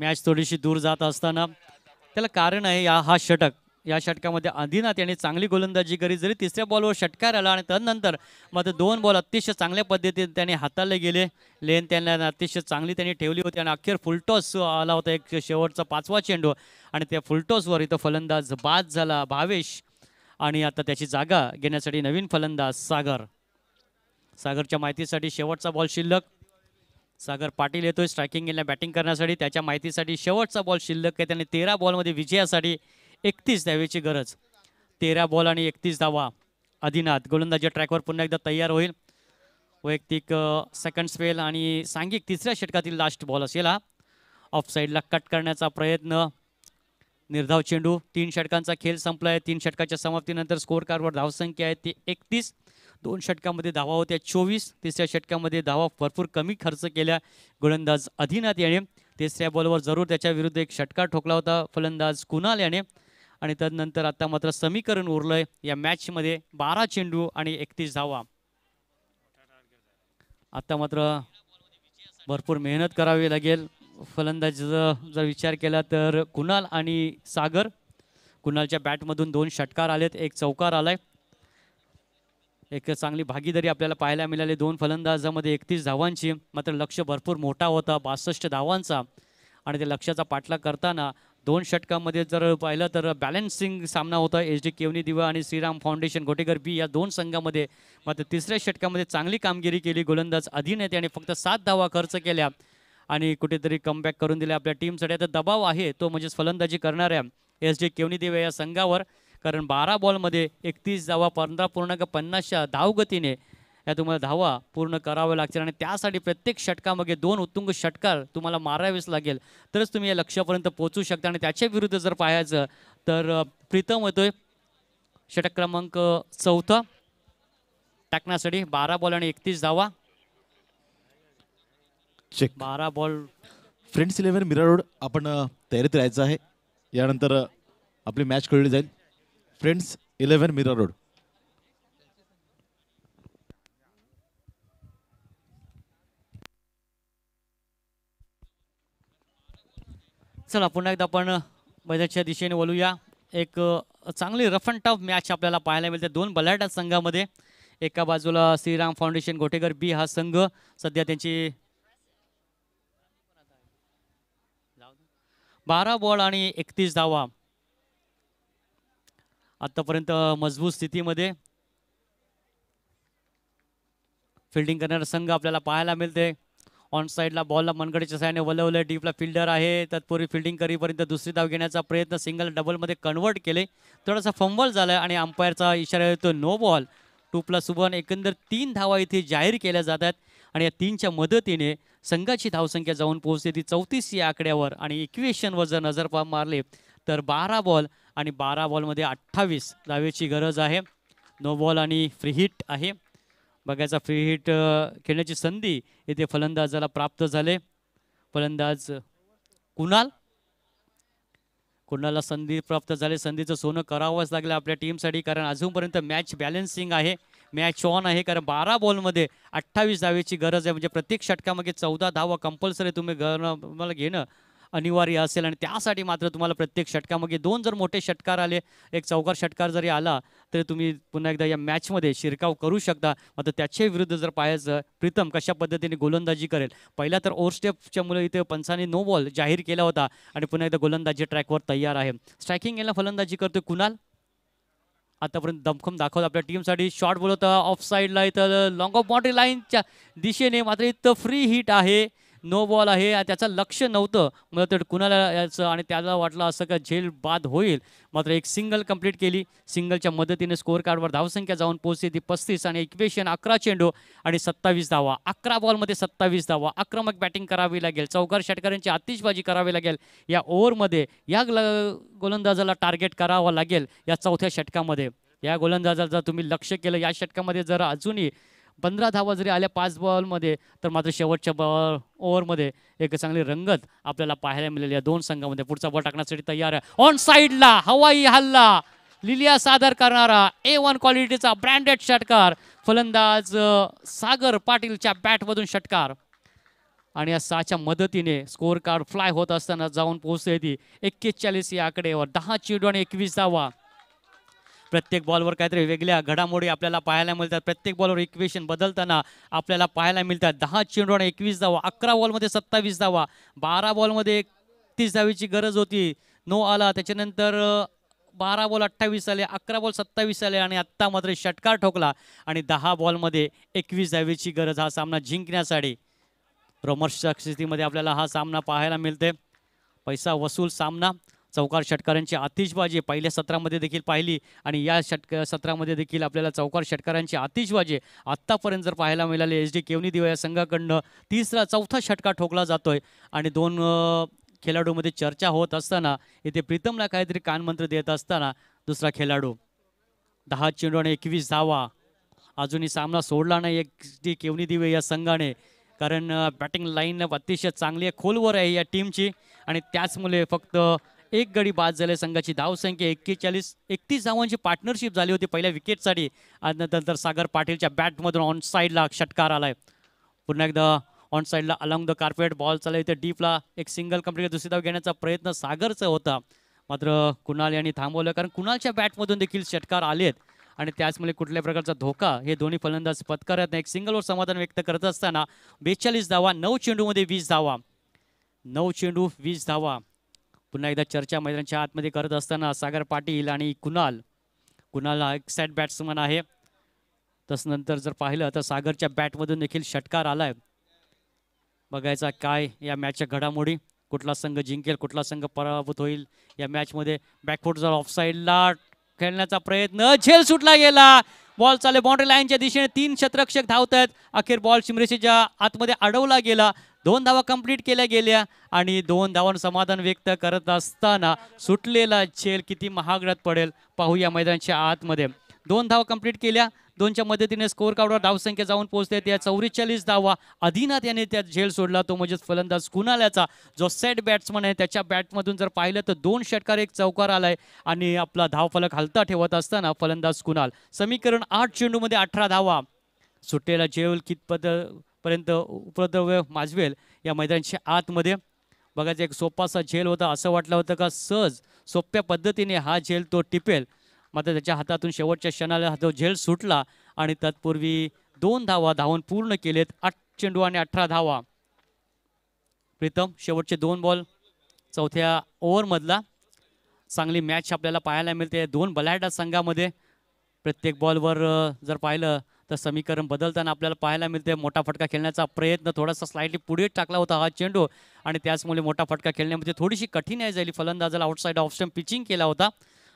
मॅच थोडीशी दूर जात असताना त्याला कारण आहे या हा षटक या षटकामध्ये आदिनाथ यांनी चांगली गोलंदाजी करी जरी तिसऱ्या बॉलवर षटकार आला आणि त्यानंतर मात्र दोन बॉल अतिशय चांगल्या पद्धतीने त्यांनी हाताळले गेले लेन त्यांना अतिशय चांगली त्यांनी ठेवली होती आणि अखेर फुलटॉस आला होता एक शेवटचा पाचवा चेंडू आणि त्या फुलटॉसवर इथं फलंदाज बाद झाला भावेश आणि आता त्याची जागा घेण्यासाठी नवीन फलंदाज सागर सागरच्या माहितीसाठी शेवटचा बॉल शिल्लक सागर पाटील येतोय स्ट्रायकिंग गेल्या बॅटिंग करण्यासाठी त्याच्या माहितीसाठी शेवटचा बॉल शिल्लक आहे त्याने तेरा बॉलमध्ये विजयासाठी एकतीस धावेची गरज तेरा बॉल आणि एकतीस धावा आदिनाथ गोलंदाजी ट्रॅकवर पुन्हा एकदा तयार होईल वैयक्तिक सेकंड स्पेल आणि सांघिक तिसऱ्या षटकातील लास्ट बॉल असेल हा ऑफ साईडला कट करण्याचा प्रयत्न निर्धाव चेंडू तीन षटकांचा खेळ संपला आहे तीन षटकाच्या समाप्तीनंतर स्कोअर कार्डवर धावसंख्या आहे ती एकतीस दोन षटकामध्ये धावा होत्या चोवीस तिसऱ्या षटकामध्ये धावा भरपूर कमी खर्च केल्या गोलंदाज अधिनाथ याने तिसऱ्या बॉलवर जरूर त्याच्या विरुद्ध एक षटकार ठोकला होता फलंदाज कुणाल याने आणि त्यानंतर आता मात्र समीकरण उरलंय या मॅच मध्ये बारा चेंडू आणि एकतीस धावा आता मात्र भरपूर मेहनत करावी लागेल फलंदाजीचा जर विचार केला तर कुणाल आणि सागर कुणालच्या बॅटमधून दोन षटकार आलेत एक चौकार आलाय एक चांगली भागीदारी आपल्याला पाहायला मिळाली दोन फलंदाजामध्ये एकतीस धावांची मात्र लक्ष भरपूर मोठा होता बासष्ट धावांचा आणि ते लक्ष्याचा पाठलाग करताना दोन षटकामध्ये जर पाहिलं तर बॅलन्सिंग सामना होता एच डी केवनी दिवा आणि श्रीराम फाउंडेशन घोटेकर बी या दोन संघामध्ये मात्र तिसऱ्या षटकामध्ये चांगली कामगिरी केली गोलंदाज अधिनेते आणि फक्त सात धावा खर्च केल्या आणि कुठेतरी कमबॅक करून दिल्या आपल्या टीमसाठी आता दबाव आहे तो म्हणजे फलंदाजी करणाऱ्या एस डी केवनी दिवा या संघावर कारण बारा बॉलमध्ये एकतीस धावा पंधरा पूर्णांक पन्नासच्या धावगतीने या तुम्हाला धावा पूर्ण कराव्या लागतील आणि त्यासाठी प्रत्येक षटकामध्ये दोन उत्तुंग षटकार तुम्हाला मारावेच लागेल तरच तुम्ही या लक्ष्यापर्यंत पोहोचू शकता आणि त्याच्या विरुद्ध जर पाहायचं तर प्रीतम होतोय षटक क्रमांक चौथा टाकण्यासाठी बारा बॉल आणि एकतीस धावा चेक बारा ball friends eleven Mira road आपण तयारीत राहायचं आहे यानंतर आपली मॅच खेळली जाईल फ्रेंड्स इलेव्हन मिरा रोड चला पुन्हा एकदा आपण मैदानाच्या दिशेने वळूया एक चांगली रफ अँड टफ मॅच आपल्याला पाहायला मिळते दोन बलाटा संघामध्ये एका बाजूला श्रीराम फाउंडेशन गोटेकर बी हा संघ सध्या त्यांची बारा बॉल आणि एकतीस धावा आतापर्यंत मजबूत स्थितीमध्ये फिल्डिंग करणारा संघ आपल्याला पाहायला मिळते ऑन साईडला बॉलला मनगडीच्या साह्याने वलवलं डीपला फिल्डर आहे तत्पूर्वी फिल्डिंग करीपर्यंत दुसरी धाव घेण्याचा प्रयत्न सिंगल डबलमध्ये कन्वर्ट केले थोडासा फंबॉल झाला आणि अंपायरचा इशारा येतो no ball two plus one एकंदर तीन धावा इथे जाहीर केल्या जात आहेत आणि या तीनच्या मदतीने संघाची धावसंख्या जाऊन पोहोचते ती चौतीस या आकड्यावर आणि इक्वेशनवर जर नजर मारले तर बारा बॉल आणि बारा बॉलमध्ये अठ्ठावीस धावेची गरज आहे नो बॉल आणि फ्री हिट आहे बघायचा फ्री हिट खेळण्याची संधी येथे फलंदाजाला प्राप्त झाले फलंदाज कुणाल कुणाला संधी प्राप्त झाले संधीचं सोनं करावंच लागलं आपल्या टीमसाठी कारण अजूनपर्यंत मॅच बॅलन्सिंग आहे मॅच ऑन आहे कारण बारा बॉलमध्ये अठ्ठावीस धावेची गरज आहे म्हणजे प्रत्येक षटकामध्ये चौदा धावा कंपल्सरी तुम्ही घेणं अनिवार्य असेल आणि त्यासाठी मात्र तुम्हाला प्रत्येक षटकामध्ये दोन जर मोठे षटकार आले एक चौकार षटकार जरी आला तरी तुम्ही पुन्हा एकदा या मॅचमध्ये शिरकाव करू शकता मात्र त्याच्या विरुद्ध जर पाहायचं प्रीतम कशा पद्धतीने गोलंदाजी करेल पहिला तर ओव्हरस्टेपच्या मुलं इथे पंचाने नो बॉल जाहीर केला होता आणि पुन्हा एकदा गोलंदाजी ट्रॅकवर तयार आहे स्ट्रायकिंग याला फलंदाजी करतो कुणाल आतापर्यंत दमखम दाखवत आपल्या टीमसाठी शॉर्ट बोलवतं ऑफ साईडला इथं लॉंग ऑफ बाउंड्री लाईनच्या दिशेने मात्र इथं फ्री हिट आहे नो बॉल आहे त्याचं लक्ष नव्हतं मला तर कुणाला याचं आणि त्याला वाटलं असं का झेल बाद होईल मात्र एक सिंगल कंप्लीट केली सिंगलच्या मदतीने स्कोअर कार्डवर धावसंख्या जाऊन पोहोचली ती पस्तीस आणि इक्वेशन अकरा चेंडू आणि सत्तावीस धावा अकरा बॉलमध्ये सत्तावीस धावा आक्रमक बॅटिंग करावी लागेल चौकार षटकारांची आतिषबाजी करावी लागेल या ओव्हरमध्ये या गोलंदाजाला टार्गेट करावा लागेल या चौथ्या षटकामध्ये या गोलंदाजाला तुम्ही लक्ष केलं या षटकामध्ये जर अजूनही पंधरा धावा जरी आल्या पाच बॉलमध्ये तर मात्र शेवटच्या बॉल ओव्हरमध्ये एक चांगली रंगत आपल्याला पाहायला मिळाली या दोन संघामध्ये पुढचा बॉल टाकण्यासाठी तयार आहे ऑन साईडला हवाई हल्ला लिलिया सादर करणारा ए वन क्वालिटीचा ब्रँडेड षटकार फलंदाज सागर पाटीलच्या बॅटमधून षटकार आणि या सहाच्या मदतीने स्कोअर कार्ड फ्लाय होत असताना जाऊन पोहोचते ती एक्केचाळीस या आकडेवर दहा चेंडू आणि एकवीस धावा प्रत्येक बॉलवर काहीतरी वेगळ्या घडामोडी आपल्याला पाहायला मिळतात प्रत्येक बॉलवर इक्वेशन बदलताना आपल्याला पाहायला मिळतात दहा चेंडू आणि एकवीस धावा अकरा बॉलमध्ये सत्तावीस धावा बारा बॉलमध्ये एकतीस धावीची गरज होती नो आला त्याच्यानंतर बारा बॉल अठ्ठावीस आले अकरा बॉल सत्तावीस आले आणि आत्ता मात्र षटकार ठोकला आणि दहा बॉलमध्ये एकवीस धावीची गरज हा सामना जिंकण्यासाठी रोमर्सच्या स्थितीमध्ये आपल्याला हा सामना पाहायला मिळते पैसा वसूल सामना चौकार षटकारांची आतिशबाजी पहिल्या सत्रामध्ये देखील पाहिली आणि या षटक सत्रामध्ये देखील आपल्याला चौकार षटकारांची आतिशबाजी आत्तापर्यंत जर पाहायला मिळाली एच डी केवनी दिवा या संघाकडनं तिसरा चौथा षटका ठोकला जातोय आणि दोन खेळाडूमध्ये चर्चा होत असताना इथे प्रीतमला काहीतरी कानमंत्र देत असताना दुसरा खेळाडू दहा चेंडू आणि एकवीस धावा अजूनही सामना सोडला नाही एक डी केवनी दिवे या संघाने कारण बॅटिंग लाईन अतिशय चांगली आहे खोलवर आहे या टीमची आणि त्याचमुळे फक्त एक गडी बाद झाले संघाची धावसंख्या एक्केचाळीस एकतीस धावांची पार्टनरशिप झाली होती पहिल्या विकेटसाठी आणि नंतर सागर पाटीलच्या बॅटमधून ऑन साईडला षटकार आलाय पुन्हा एकदा ऑन साईडला अलॉंग द कार्पेट बॉल चालला इथे डीपला एक सिंगल कंप्लीट दुसरी धाव घेण्याचा प्रयत्न सागरचा होता मात्र कुणाल यांनी थांबवलं कारण कुणालच्या बॅटमधून देखील षटकार आलेत आणि त्याचमुळे कुठल्या प्रकारचा धोका हे दोन्ही फलंदाज पत्करत नाही एक सिंगलवर समाधान व्यक्त करत असताना बेचाळीस धावा नऊ चेंडूमध्ये वीस धावा नऊ चेंडू वीस धावा पुन्हा एकदा चर्चा मैदानाच्या आतमध्ये करत असताना सागर पाटील आणि कुणाल कुणाल हा एक सॅट बॅट्समन आहे तस नंतर जर पाहिलं तर सागरच्या बॅटमधून देखील षटकार आलाय बघायचा काय या मॅचच्या घडामोडी कुठला संघ जिंकेल कुठला संघ पराभूत होईल या मॅचमध्ये बॅकफुट जर ऑफसाईडला खेळण्याचा प्रयत्न झेल सुटला गेला बॉल चाले बाउंड्री लाईनच्या दिशेने तीन शतरक्षक धावत आहेत अखेर बॉल शिमरेशीच्या आतमध्ये अडवला गेला दोन धावा कंप्लीट केल्या गेल्या आणि दोन धावांवर समाधान व्यक्त करत असताना सुटलेला झेल किती महागडत पडेल पाहूया मैदानाच्या आतमध्ये दोन धावा कंप्लीट केल्या दोनच्या मदतीने स्कोर धाव धावसंख्या जाऊन पोहोचते त्या चौवेचाळीस धावा अधिनाथ यांनी त्यात झेल सोडला तो म्हणजेच फलंदाज कुणाल्याचा जो सेट बॅट्समन आहे त्याच्या बॅटमधून जर पाहिलं तर दोन षटकार एक चौकार आलाय आणि आपला धावफलक हलता ठेवत असताना फलंदाज कुणाल समीकरण आठ चेंडूमध्ये अठरा धावा सुटलेला झेल कितपत पर्यंत उपद्रव्य माजवेल या मैदानाच्या आतमध्ये बघायचं एक सोपासा झेल होता असं वाटलं होतं का सहज सोप्या पद्धतीने हा झेल तो टिपेल मात्र त्याच्या हातातून शेवटच्या क्षणाला तो झेल सुटला आणि तत्पूर्वी दोन धावा धावून पूर्ण केलेत आठ चेंडू आणि अठरा धावा प्रीतम शेवटचे दोन बॉल चौथ्या ओव्हरमधला चांगली मॅच आपल्याला पाहायला मिळते दोन बलाढ्य संघामध्ये प्रत्येक बॉलवर जर पाहिलं तर समीकरण बदलताना आपल्याला पाहायला मिळते मोठा फटका खेळण्याचा प्रयत्न थोडासा स्लाइडली पुढे टाकला होता हा चेंडू आणि त्याचमुळे मोठा फटका खेळण्यामध्ये थोडीशी कठीणाई झाली फलंदाजाला आउटसाईड ऑप्शन पिचिंग केला होता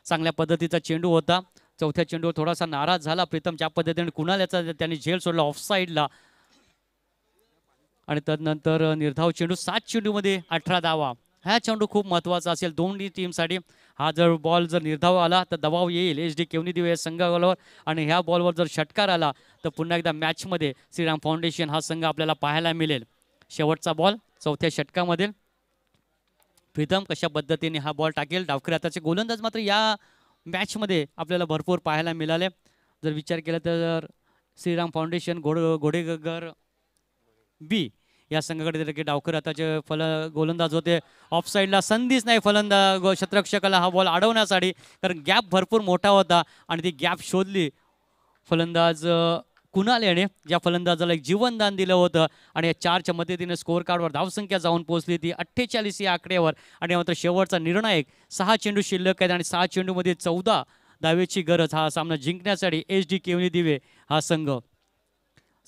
चांगल्या पद्धतीचा चेंडू होता चौथ्या चेंडूवर थोडासा नाराज झाला प्रीतम ज्या पद्धतीने कुणाल याचा त्याने झेल सोडला ऑफसाईडला आणि तदनंतर निर्धाव चेंडू सात चेंडूमध्ये अठरा धावा हा चेंडू खूप महत्त्वाचा असेल दोन्ही टीमसाठी हा जर बॉल जर निर्धाव आला तर दबाव येईल एच डी केवनी देव या संघावर आणि ह्या बॉलवर जर षटकार आला तर पुन्हा एकदा मॅचमध्ये श्रीराम फाउंडेशन हा संघ आपल्याला पाहायला मिळेल शेवटचा बॉल चौथ्या षटकामध्ये प्रीतम कशा पद्धतीने हा बॉल टाकेल डावखरे आताचे गोलंदाज मात्र या मॅचमध्ये आपल्याला भरपूर पाहायला मिळाले जर विचार केला तर श्रीराम फाउंडेशन घोड घोडेगर बी या संघाकडे दिलं की डावकर आता जे फल गोलंदाज होते ऑफ साईडला संधीच नाही फलंदा शतरक्षकाला हा बॉल अडवण्यासाठी कारण गॅप भरपूर मोठा होता आणि ती गॅप शोधली फलंदाज कुणाल याने ज्या फलंदाजाला एक जीवनदान दिलं होतं आणि या चारच्या मदतीने स्कोअर कार्डवर धावसंख्या जाऊन पोहोचली ती अठ्ठेचाळीस या आकड्यावर आणि मात्र शेवटचा निर्णायक सहा चेंडू शिल्लक आहेत आणि सहा चेंडूमध्ये चौदा दावेची गरज हा सामना जिंकण्यासाठी एच डी केवनी दिवे हा संघ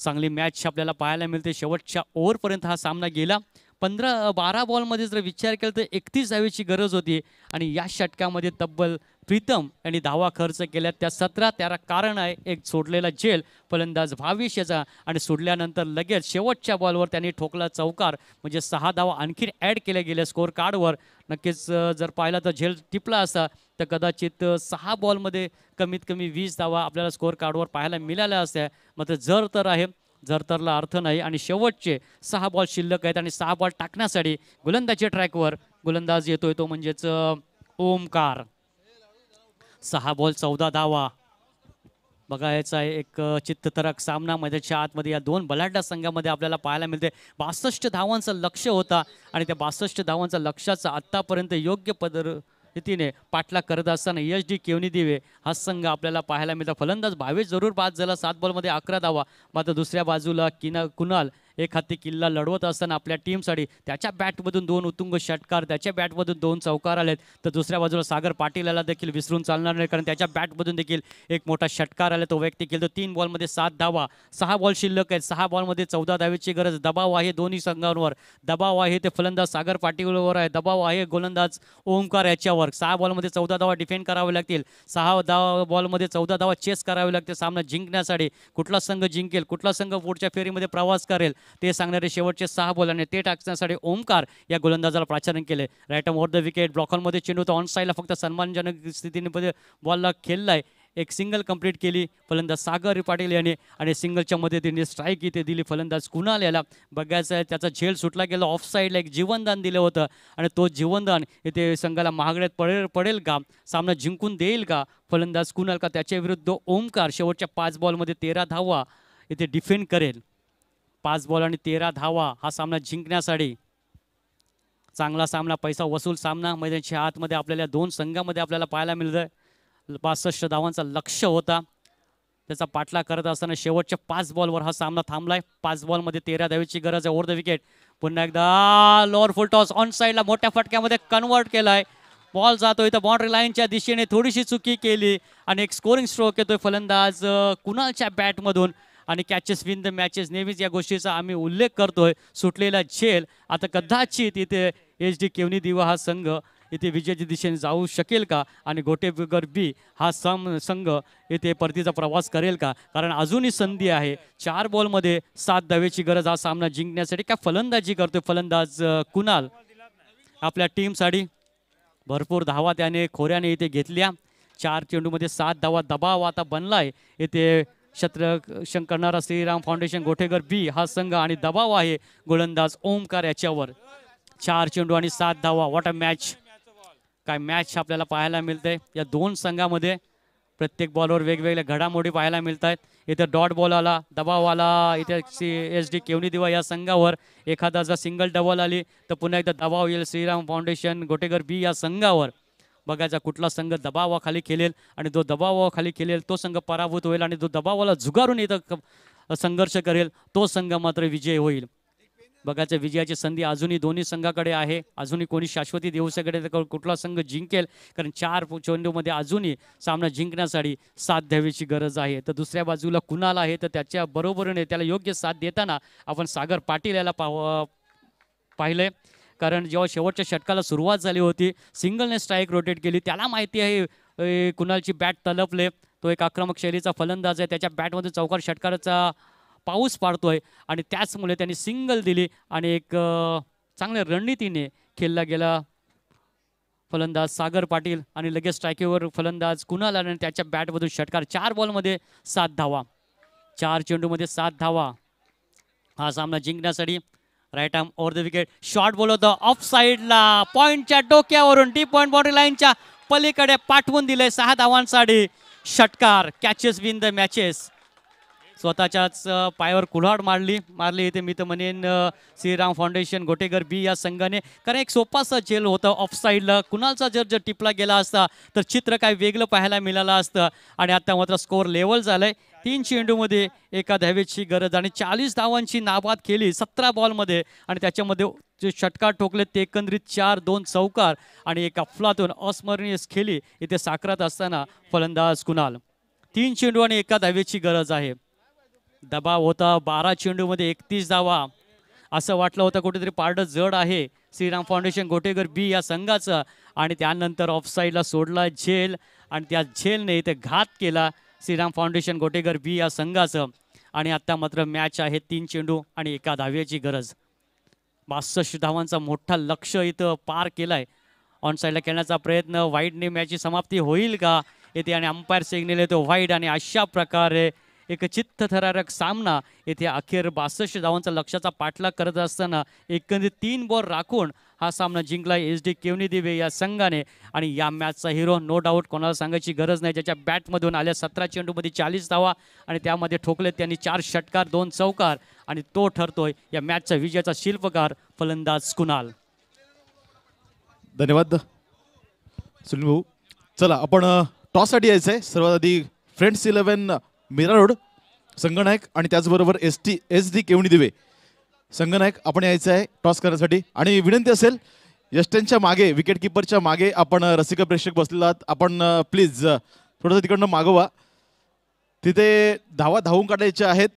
चांगली मॅच आपल्याला पाहायला मिळते शेवटच्या ओव्हरपर्यंत हा सामना गेला पंधरा बारा बॉलमध्ये जर विचार केला तर एकतीस धावेची गरज होती आणि या षटकामध्ये तब्बल प्रीतम यांनी धावा खर्च केल्या त्या सतरा त्याला कारण आहे एक सोडलेला झेल फलंदाज याचा आणि सोडल्यानंतर लगेच शेवटच्या बॉलवर त्यांनी ठोकला चौकार म्हणजे सहा धावा आणखीन ॲड केल्या गेल्या स्कोअर कार्डवर नक्कीच जर पाहिला तर झेल टिपला असता तर कदाचित सहा बॉलमध्ये कमीत कमी वीस धावा आपल्याला स्कोअर कार्डवर पाहायला मिळाल्या असत्या मात्र जर तर आहे जर तरला अर्थ नाही आणि शेवटचे सहा बॉल शिल्लक आहेत आणि सहा बॉल टाकण्यासाठी गोलंदाजच्या ट्रॅकवर गोलंदाज येतोय तो म्हणजेच ओमकार सहा बॉल चौदा धावा बघा याचा एक चित्ततरक सामना मैदानाच्या आतमध्ये या दोन बलाढ्य संघामध्ये आपल्याला पाहायला मिळते बासष्ट धावांचं लक्ष होता आणि त्या बासष्ट धावांचा लक्षाचा आत्तापर्यंत योग्य पद्धतीने रीतीने पाठलाग करत असताना एच डी केवनी दिवे हा संघ आपल्याला पाहायला मिळतो फलंदाज भावे जरूर बाद झाला सात बॉलमध्ये अकरा धावा मात्र दुसऱ्या बाजूला किना कुणाल एखादी किल्ला लढवत असताना आपल्या टीमसाठी त्याच्या बॅटमधून दोन उत्तुंग षटकार त्याच्या बॅटमधून दोन चौकार आलेत तर दुसऱ्या बाजूला सागर पाटीलला देखील विसरून चालणार नाही कारण त्याच्या बॅटमधून देखील एक मोठा षटकार आला तो केलं खेळतो तीन बॉलमध्ये सात धावा सहा बॉल शिल्लक आहेत सहा बॉलमध्ये चौदा धावेची गरज दबाव आहे दोन्ही संघांवर दबाव आहे ते फलंदाज सागर पाटीलवर आहे दबाव आहे गोलंदाज ओंकार याच्यावर सहा बॉलमध्ये चौदा धावा डिफेंड करावे लागतील सहा धावा बॉलमध्ये चौदा धावा चेस करावे लागतील सामना जिंकण्यासाठी कुठला संघ जिंकेल कुठला संघ पुढच्या फेरीमध्ये प्रवास करेल ते सांगणारे शेवटचे सहा बॉल आणि ते टाकण्यासाठी ओमकार या गोलंदाजाला प्राचारण केले रायटम ओव्हर द विकेट ब्लॉकॉलमध्ये चेंडू तो ऑन साईडला फक्त सन्मानजनक स्थितीमध्ये बॉलला खेळला एक सिंगल कंप्लीट केली फलंदाज सागर पाटील यांनी आणि सिंगलच्या मध्ये त्यांनी स्ट्राईक इथे दिली फलंदाज कुणाल याला बघायचं त्याचा झेल सुटला गेला ऑफ साईडला एक जीवनदान दिलं होतं आणि तो जीवनदान इथे संघाला महागड्यात पडेल पडेल का सामना जिंकून देईल का फलंदाज कुणाल का त्याच्या विरुद्ध ओमकार शेवटच्या पाच बॉलमध्ये तेरा धावा इथे डिफेंड करेल पाच बॉल आणि तेरा धावा हा सामना जिंकण्यासाठी चांगला सामना पैसा वसूल सामना मैदानच्या आतमध्ये आपल्याला दोन संघामध्ये आपल्याला पाहायला मिळतं आहे पासष्ट धावांचा लक्ष होता त्याचा पाठला करत असताना शेवटच्या पाच बॉलवर हा सामना थांबलाय पाच बॉलमध्ये तेरा धावीची गरज आहे ओवर द विकेट पुन्हा एकदा लोअर फुल टॉस ऑन साईडला मोठ्या फटक्यामध्ये कन्वर्ट केलाय बॉल जातो इथं बाउंड्री लाईनच्या दिशेने थोडीशी चुकी केली आणि एक स्कोरिंग स्ट्रोक येतोय फलंदाज कुणालच्या बॅटमधून आणि कॅचेस विन द मॅचेस नेहमीच या गोष्टीचा आम्ही उल्लेख करतोय सुटलेला झेल आता कदाचित इथे एच डी केवनी दिवा हा संघ इथे विजयाच्या दिशेने जाऊ शकेल का आणि गोटे बी हा सम संघ इथे परतीचा प्रवास करेल का कारण अजूनही संधी आहे चार बॉलमध्ये सात धावेची गरज हा सामना जिंकण्यासाठी काय फलंदाजी करतोय फलंदाज कुणाल आपल्या टीमसाठी भरपूर धावा त्याने खोऱ्याने इथे घेतल्या चार चेंडूमध्ये सात धावा दबाव आता बनलाय इथे क्षत्र करणारा श्रीराम फाउंडेशन गोठेगर बी हा संघ आणि दबाव आहे गोलंदाज ओमकार याच्यावर चार चेंडू आणि सात धावा वॉट अ मॅच काय मॅच आपल्याला पाहायला मिळते या दोन संघामध्ये प्रत्येक बॉलवर वेगवेगळ्या घडामोडी पाहायला मिळत आहेत इथे डॉट बॉल आला दबाव आला इथे C S D Kevni Diva या संघावर एखादा जर सिंगल डबल आली तर पुन्हा एकदा दबाव येईल श्रीराम फाउंडेशन गोटेगर बी या संघावर बघायचा कुठला संघ दबावाखाली खेळेल आणि जो दबावाखाली खेळेल तो संघ पराभूत होईल आणि जो दबावाला झुगारून इथं संघर्ष करेल तो संघ मात्र विजय होईल बघायचं विजयाची संधी अजूनही दोन्ही संघाकडे आहे अजूनही कोणी शाश्वती तर कुठला संघ जिंकेल कारण चार चेंडूमध्ये अजूनही सामना जिंकण्यासाठी साथ द्यावीची गरज आहे तर दुसऱ्या बाजूला कुणाला आहे तर त्याच्या बरोबरीने त्याला योग्य साथ देताना आपण सागर पाटील याला पाहिलंय कारण जेव्हा शेवटच्या षटकाला सुरुवात झाली होती सिंगलने स्ट्राईक रोटेट केली त्याला माहिती आहे कुणालची बॅट तलपले तो एक आक्रमक शैलीचा फलंदाज आहे त्याच्या बॅटमधून चौकार षटकाराचा पाऊस आहे आणि त्याचमुळे त्यांनी सिंगल दिली आणि एक चांगल्या रणनीतीने खेळला गेला फलंदाज सागर पाटील आणि लगेच स्ट्रायकीवर फलंदाज कुणाल आणि त्याच्या बॅटमधून षटकार चार बॉलमध्ये सात धावा चार चेंडूमध्ये सात धावा हा सामना जिंकण्यासाठी right arm over the wicket short बोलवतो होतं ऑफ साईडला पॉईंटच्या डोक्यावरून टी पॉईंट बाउंड्री लाईनच्या पलीकडे पाठवून दिले सहा धावांसाठी षटकार कॅचेस विन द मॅचेस स्वतःच्याच पायावर कुल्हाड मारली मारली इथे मी तर म्हणेन श्रीराम फाउंडेशन घोटेगर बी या संघाने कारण एक सोपासा झेल होता ऑफ साईडला कुणालचा जर जर टिपला गेला असता तर चित्र काय वेगळं पाहायला मिळालं असतं आणि आता मात्र स्कोअर लेवल झालंय तीन चेंडूमध्ये एका धावेची गरज आणि चाळीस धावांची नाबाद केली सतरा बॉलमध्ये आणि त्याच्यामध्ये जे षटकार ठोकले ते एकंदरीत चार दोन चौकार आणि एका अफलातून अस्मरणीय खेली इथे साकारत असताना फलंदाज कुणाल तीन चेंडू आणि एका धावेची गरज आहे दबाव होता बारा चेंडूमध्ये एकतीस धावा असं वाटलं होतं कुठेतरी पार्ड जड आहे श्रीराम फाउंडेशन गोटेगर बी या संघाचं आणि त्यानंतर ऑफसाईडला सोडला झेल आणि त्या झेलने इथे घात केला श्रीराम फाउंडेशन गोटेगर बी या संघाचं आणि आत्ता मात्र मॅच आहे तीन चेंडू आणि एका धाव्याची गरज बासष्ट धावांचा मोठा लक्ष इथं पार केलाय ऑन साईडला खेळण्याचा प्रयत्न वाईडने मॅचची समाप्ती होईल का येते आणि अंपायर सिग्नल येतो वाईट आणि अशा प्रकारे एक चित्त थरारक सामना येथे अखेर बासष्ट धावांचा लक्ष्याचा पाठलाग करत असताना एकंदरीत तीन बॉल राखून हा सामना जिंकला एस डी केवनी दिवे या संघाने आणि या मॅचचा हिरो नो डाऊट कोणाला सांगायची गरज नाही ज्याच्या बॅटमधून आल्या सतरा चेंडूमध्ये चाळीस धावा आणि त्यामध्ये ठोकले त्यांनी चार षटकार दोन चौकार आणि तो ठरतोय या मॅचचा विजयाचा शिल्पकार फलंदाज कुणाल धन्यवाद सुनील भाऊ चला आपण टॉससाठी यायचं आहे सर्वात आधी फ्रेंड्स इलेव्हन मीरा रोड संगनायक आणि त्याचबरोबर S T S D Kevni Dive संगनायक आपण यायचं आहे टॉस करण्यासाठी आणि विनंती असेल यष्टांच्या मागे विकेटकीपरच्या मागे आपण रसिक प्रेक्षक बसलेला आहात आपण प्लीज थोडंसं तिकडनं मागवा तिथे धावा धावून काढायच्या आहेत